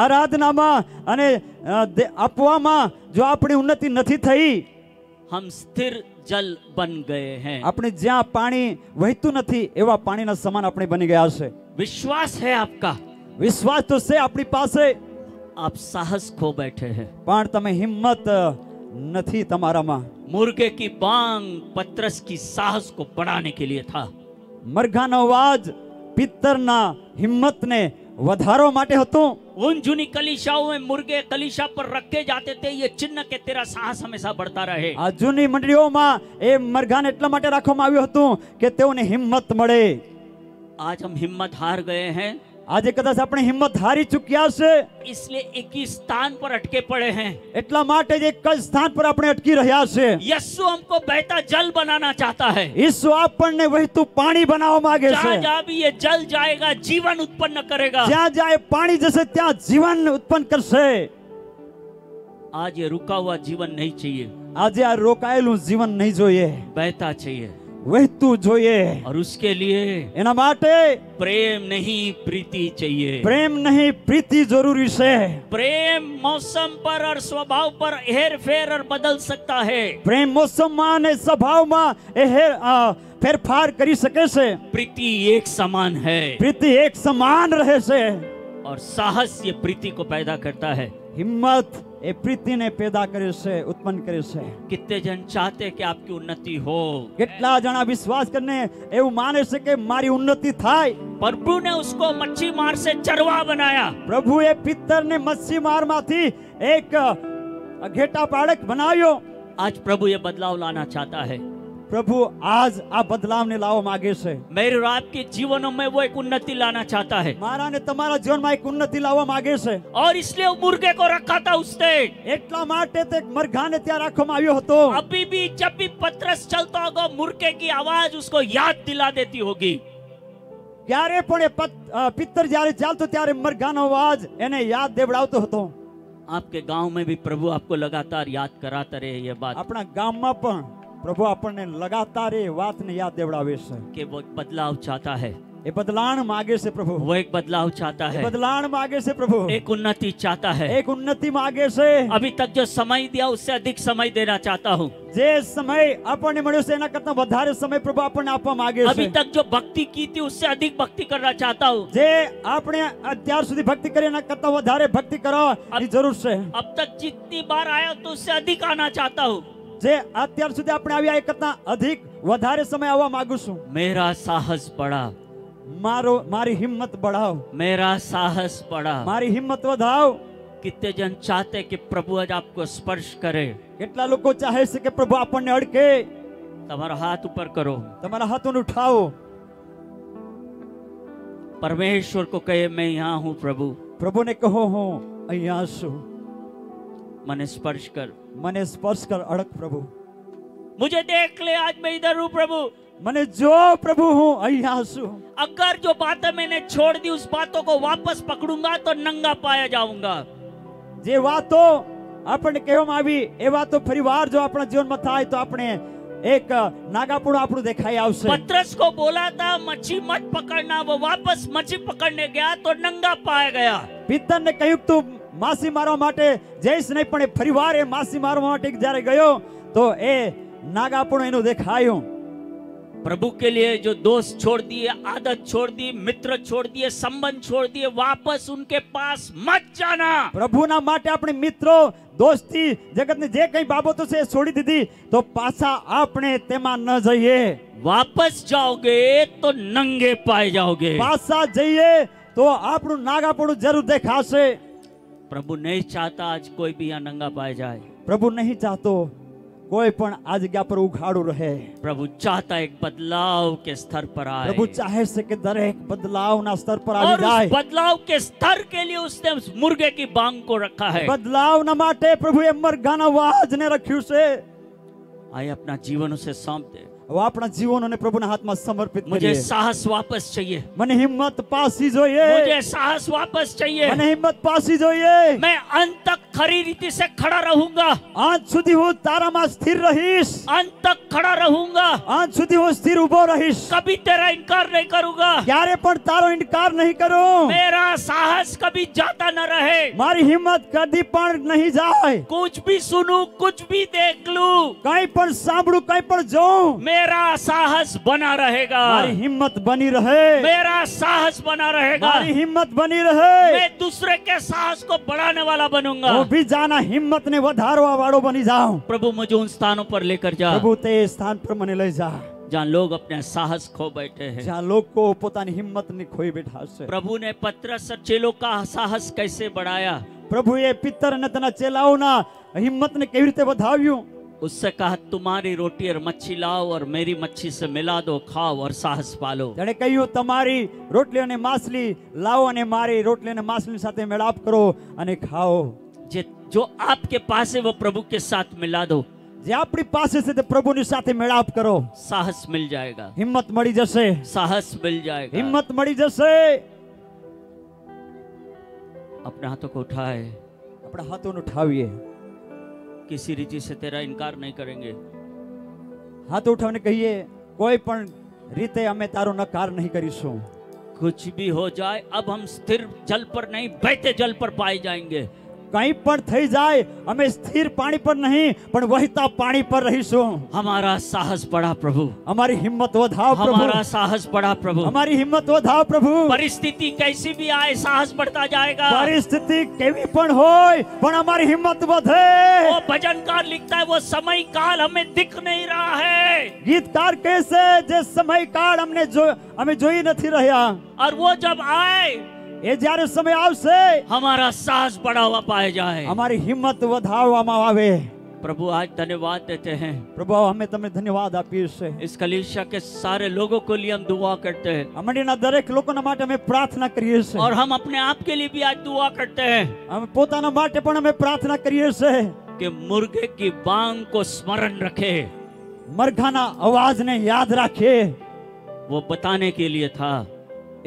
आराधना में अपवा में जो अपनी उन्नति नहीं थी हम स्थिर जल बन गए हैं अपने ज्या पानी वहतु नहीं एवं पानी ना समान अपने बनी गया से विश्वास है आपका विश्वास तो से अपने पास आप साहस खो बैठे हैं पण तमे हिम्मत नहीं तुम्हारा मां मुर्गे की बांग पत्रस की साहस को बढ़ाने के लिए था मरघा नवाज पितर ना हिम्मत ने વધારા માટે હતું ઉન જૂની કલી શાઉએ मुर्गे કલી શા પર રખકે જાતેતે યે ચિન્ન કે તરા સાહસ હમેશા બઢતા રહે અજુની મંડરિયો માં એ મરઘાને એટલા માટે રાખવામાં આવ્યો હતો કે તેઓને હિંમત મળે આજ હમ હિંમત હાર ગયે હે आज कदाच अपने हिम्मत हारी चुकिया इसलिए एक ही स्थान पर अटके पड़े हैं इतना माटे जे कल स्थान पर अपने अटकी रहा से यस्सु हमको बहता जल बनाना चाहता है यस्सु आप पढ़ने वही तू पानी बनाओ मांगे से जहां भी ये जल जाएगा जीवन उत्पन्न करेगा जहां जाए पानी जैसे त्या जीवन उत्पन्न कर से आज ये रुका हुआ जीवन नहीं चाहिए आज ये रोकायलू जीवन नहीं जो ये बहता चाहिए वह तू जो ये और उसके लिए इन बाटे प्रेम नहीं प्रीति चाहिए प्रेम नहीं प्रीति जरूरी से प्रेम मौसम पर और स्वभाव पर हेर फेर और बदल सकता है प्रेम मौसम मान स्वभाव मेर फेर फार करी सके से प्रीति एक समान है प्रीति एक समान रहे से और साहस ये प्रीति को पैदा करता है हिम्मत ए प्रीति ने पैदा करी उत्पन्न करी आपकी उन्नति हो कितना जना विश्वास करने एवं माने से के मारी उन्नति थाई प्रभु ने उसको मच्छी मार से चरवा बनाया प्रभु ए पितर ने मच्छी मार माथी एक घेटा पाड़क बनायो आज प्रभु ये बदलाव लाना चाहता है प्रभु आज आप बदलाव ने लाओ मागे से मेरे आपके जीवन में वो एक उन्नति लाना चाहता है मारा ने तुम्हारा जीवन में एक उन्नति लाओ मागे से और इसलिए मुर्गे को रखा था उसने एटला माटे ते तो मरघा ने त्या रखो मायो हतो अभी भी जब भी पत्रस चलता होगा मुर्गे की आवाज उसको याद दिला देती होगी ग्यारे पड़े पितर जारे चाल तो त्यारे मरघा आवाज इन्हें याद देवड़ाव तो आपके गांव में भी प्रभु आपको लगातार याद कराता रहे ये बात अपना गांव में प्रभु आपने लगातार ये बात ने याद देवड़ावे से के वो बदलाव चाहता है ये बदलाण मागे से प्रभु वो एक बदलाव चाहता है बदलाव मागे से प्रभु एक उन्नति चाहता है एक उन्नति मागे से अभी तक जो समय दिया उससे अधिक समय देना चाहता हूँ जे समय अपने मनुष्य न करता बधारे समय प्रभु अपने आप मांगे अभी तक जो भक्ति की थी उससे अधिक भक्ति करना चाहता हूँ जे आपने अत्यार सुधी भक्ति करे ना करता वधारे भक्ति करो अभी जरूर से अब तक जितनी बार आया तो उससे अधिक आना चाहता हूँ જે અત્યાર સુધી આપણે આવ્યા એક કરતાં અધિક વધારે સમય આવા માંગુ છું મેરા સાહસ બઢા મારો મારી હિંમત બઢાવ મેરા સાહસ બઢા મારી હિંમત વધાવ કેટ તેન ચાહતે કે પ્રભુ આજ આપકો સ્પર્શ કરે કેટલા લોકો ચાહે છે કે પ્રભુ આપણને અડકે તમારો હાથ ઉપર કરો તમારા હાથ ઊંચા કરો પરમેશ્વર કો કહીએ મેં અહીંયા હું પ્રભુ પ્રભુને કહું હું અહીંયા છું મને સ્પર્શ કર मने स्पर्श कर अड़क प्रभु मुझे देख ले आज मैं इधर हूँ प्रभु मने जो प्रभु हूँ अयासु अगर जो बातें मैंने छोड़ दी उस बातों को वापस पकड़ूंगा तो नंगा पाया जाऊंगा जे જે વાતો આપણને કહેવામાં આવી એ વાતો ફરીવાર જો આપણા જીવનમાં થાય તો આપણે એક નાગાપણું देखा है उसे पत्रस को बोला था मच्छी मत पकड़ना वो वापस मच्छी पकड़ने गया तो नंगा पाया गया पितर ने કહ્યું तू માસી મારવા માટે જઈશ નહીં પણ એ ફરીવાર એ માસી મારવા માટે જ્યારે ગયો તો એ નાગા પણ એનું દેખાયું प्रभु के लिए जो दोस्त छोड़ दिए आदत छोड़ दी मित्र छोड़ दिए संबंध छोड़ दिए वापस उनके पास मत जाना प्रभु ना माटे अपने मित्रों दोस्ती जगत ने जे कई बाबतों से छोड़ी दी थी तो पासा आपने तेमा न जाइए वापस जाओगे तो नंगे पाए जाओगे पासा जाइए तो आपनु नागापणु जरूर देखाशे प्रभु नहीं चाहता आज कोई भी यहाँ नंगा पाए जाए प्रभु नहीं चाहते कोई पण आज क्या पर उघाड़ू रहे प्रभु चाहता एक बदलाव के स्तर पर आए प्रभु चाहे से कि दर एक बदलाव ना स्तर पर आ जाए बदलाव के स्तर के लिए उसने उस मुर्गे की बांग को रखा है बदलाव न माटे प्रभु ये मर गाना आवाज ने रखी उसे आए अपना जीवन उसे सौंप दे अब अपना जीवन और प्रभु ना हाथ में समर्पित करिये मुझे साहस वापस चाहिए મને હિંમત પાસી જોઈએ મને साहस वापस चाहिए મને હિંમત પાસી જોઈએ મેં અંતક ખરી રીતિ સે ખડા રહુંગા આજ સુધી હો તારા માં સ્થિર રહીશ અંતક ખડા રહુંગા આજ સુધી હો સ્થિર ઊભા રહીશ કભી તેરા ઇનકાર નહીં કરુંગા ક્યારે પણ તારો ઇનકાર નહીં કરું મેરા સાહસ કભી જાતા ન રહે મારી હિંમત કદી પણ નહીં જાય કુચ ભી સુનું કુચ ભી દેખ લુ કઈ પણ સાંભળું કઈ પણ જઉં मेरा साहस बना रहेगा मेरी हिम्मत बनी रहे मेरा साहस बना रहेगा मेरी हिम्मत बनी रहे मैं दूसरे के साहस को बढ़ाने वाला बनूंगा वो भी जाना हिम्मत ने वो धारवा वाड़ो बनी जाओ प्रभु मुझे उन स्थानों पर लेकर जा प्रभु ते स्थान पर मने ले जा जहाँ लोग अपने साहस જ્યાં લોગ અપને સાહસ ખો બેઠે હે જ્યાં લોકો પોતાની હિંમત ને ખોઈ બેઠા છે પ્રભુ ને का साहस कैसे बढ़ाया प्रभु ये पितर ने तना चेलाओ ना हिम्मत ने कई रीते बधाव्यू उससे कहा तुम्हारी रोटी और मच्छी लाओ और मेरी मच्छी से मिला दो खाओ और साहस पालो जड़े कहू तुम्हारी रोटली और मछली लाओ और मारी रोटली और मछली साथे मिलाप करो और खाओ जे जो आपके पास है वो प्रभु के साथ मिला दो जे आपरी पास है तो प्रभु ने साथे मिलाप करो साहस मिल जाएगा हिम्मत मड़ी जसे साहस मिल जाएगा हिम्मत मड़ी जसे अपने हाथों को उठाए अपने हाथों ने उठाविए किसी रीति से तेरा इनकार नहीं करेंगे हाथ उठाने कहिए कोई पण रीते हमें तारो नकार नहीं करी सो कुछ भी हो जाए अब हम स्थिर जल पर नहीं बहते जल पर पाए जाएंगे कहीं पर थी जाए हमें स्थिर पानी पर नहीं पर वही तो पानी पर रही हमारा साहस पड़ा प्रभु हमारी हिम्मत वो धाव प्रभु हमारा साहस बड़ा प्रभु हमारी हिम्मत वो धाव प्रभु परिस्थिति कैसी भी आए साहस बढ़ता जाएगा परिस्थिति कभी पर हो पर हमारी हिम्मत बधे वो भजन कार लिखता है वो समय काल हमें दिख नहीं रहा है गीतकार कैसे जिस समय काल हमने जो हमें जो ही नहीं रहा और वो जब आए એ જ્યારે સમય આવશે અમારા સાહસ બઢાવા પાય જાય અમારી હિંમત વધારવામાં આવે प्रभु आज धन्यवाद देते हैं प्रभु हमें तुम्हें धन्यवाद आप છે इस कलीसिया के सारे लोगों के लिए हम दुआ करते हैं हमारे ना દરેક લોકોના માટે અમે પ્રાર્થના કરીએ છે और हम अपने आप के लिए भी आज दुआ करते हैं हम પોતાના માટે પણ અમે પ્રાર્થના કરીએ છે कि मुर्गे की बांग को स्मरण रखे मरघाना आवाज ने याद रखे वो बताने के लिए था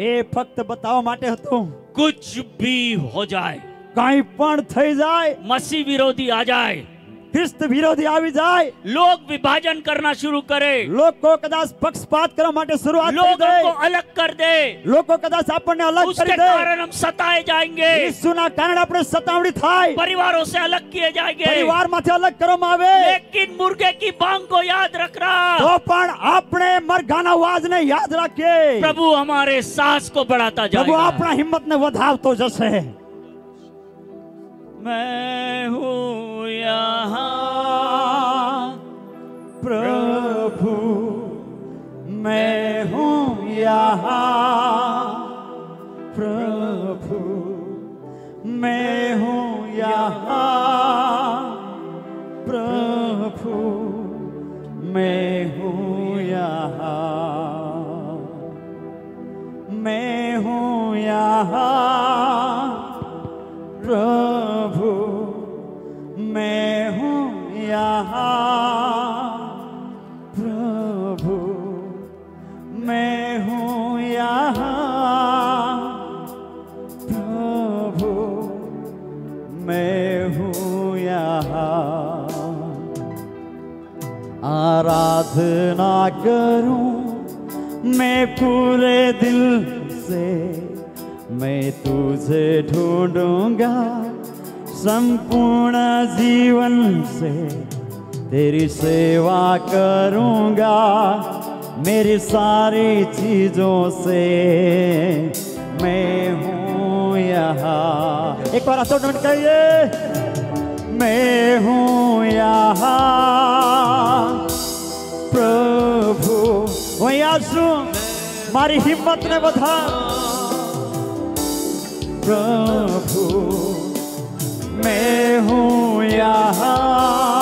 ए फक्त बताओ माटे हतुं कुछ भी हो जाए कहीं पण થઈ જાય મસી વિરોધી આ જાય ख्रिस्त विरोधी आ जाए लोग विभाजन करना शुरू करे लोग को कदाच पक्षपात करने शुरुआत लोग को अलग कर दे लोग को कदाच अपने अलग कर दे कारण हम सताए जाएंगे यीशु कारण अपने सतावड़ी थाए परिवारों से अलग किए जाएंगे परिवार माथे अलग करो मावे लेकिन मुर्गे की बांग को याद रख रहा तो अपने मर गाना आवाज ने याद रखे प्रभु हमारे साहस को बढ़ाता जाए अपना हिम्मत ने वधाव तो जैसे मैं हूँ यहाँ क्या करूं मैं पूरे दिल से मैं तुझे ढूंढूंगा संपूर्ण जीवन से तेरी सेवा करूंगा मेरी सारी चीजों से मैं हूँ यहाँ एक बार असोटमेंट करिए मैं हूँ यहाँ વહી આંસુ મારી હિંમતને બધા પ્રભુ મેં હું યહાં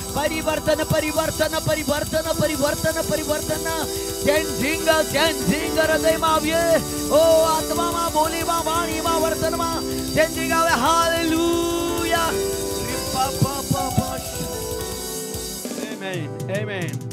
ಪರಿವರ್ತನ ಪರಿವರ್ತನ ಪರಿವರ್ತನ ಪರಿವರ್ತನ ಪರಿವರ್ತನ જૈન સિંગર જૈન સિંગર હૃદયમાં આવીએ ઓ આત્મામાં બોલીમાં વાણીમાં વર્તનમાં જૈન સિંગ આવે હાલેલુયા Amen. Amen.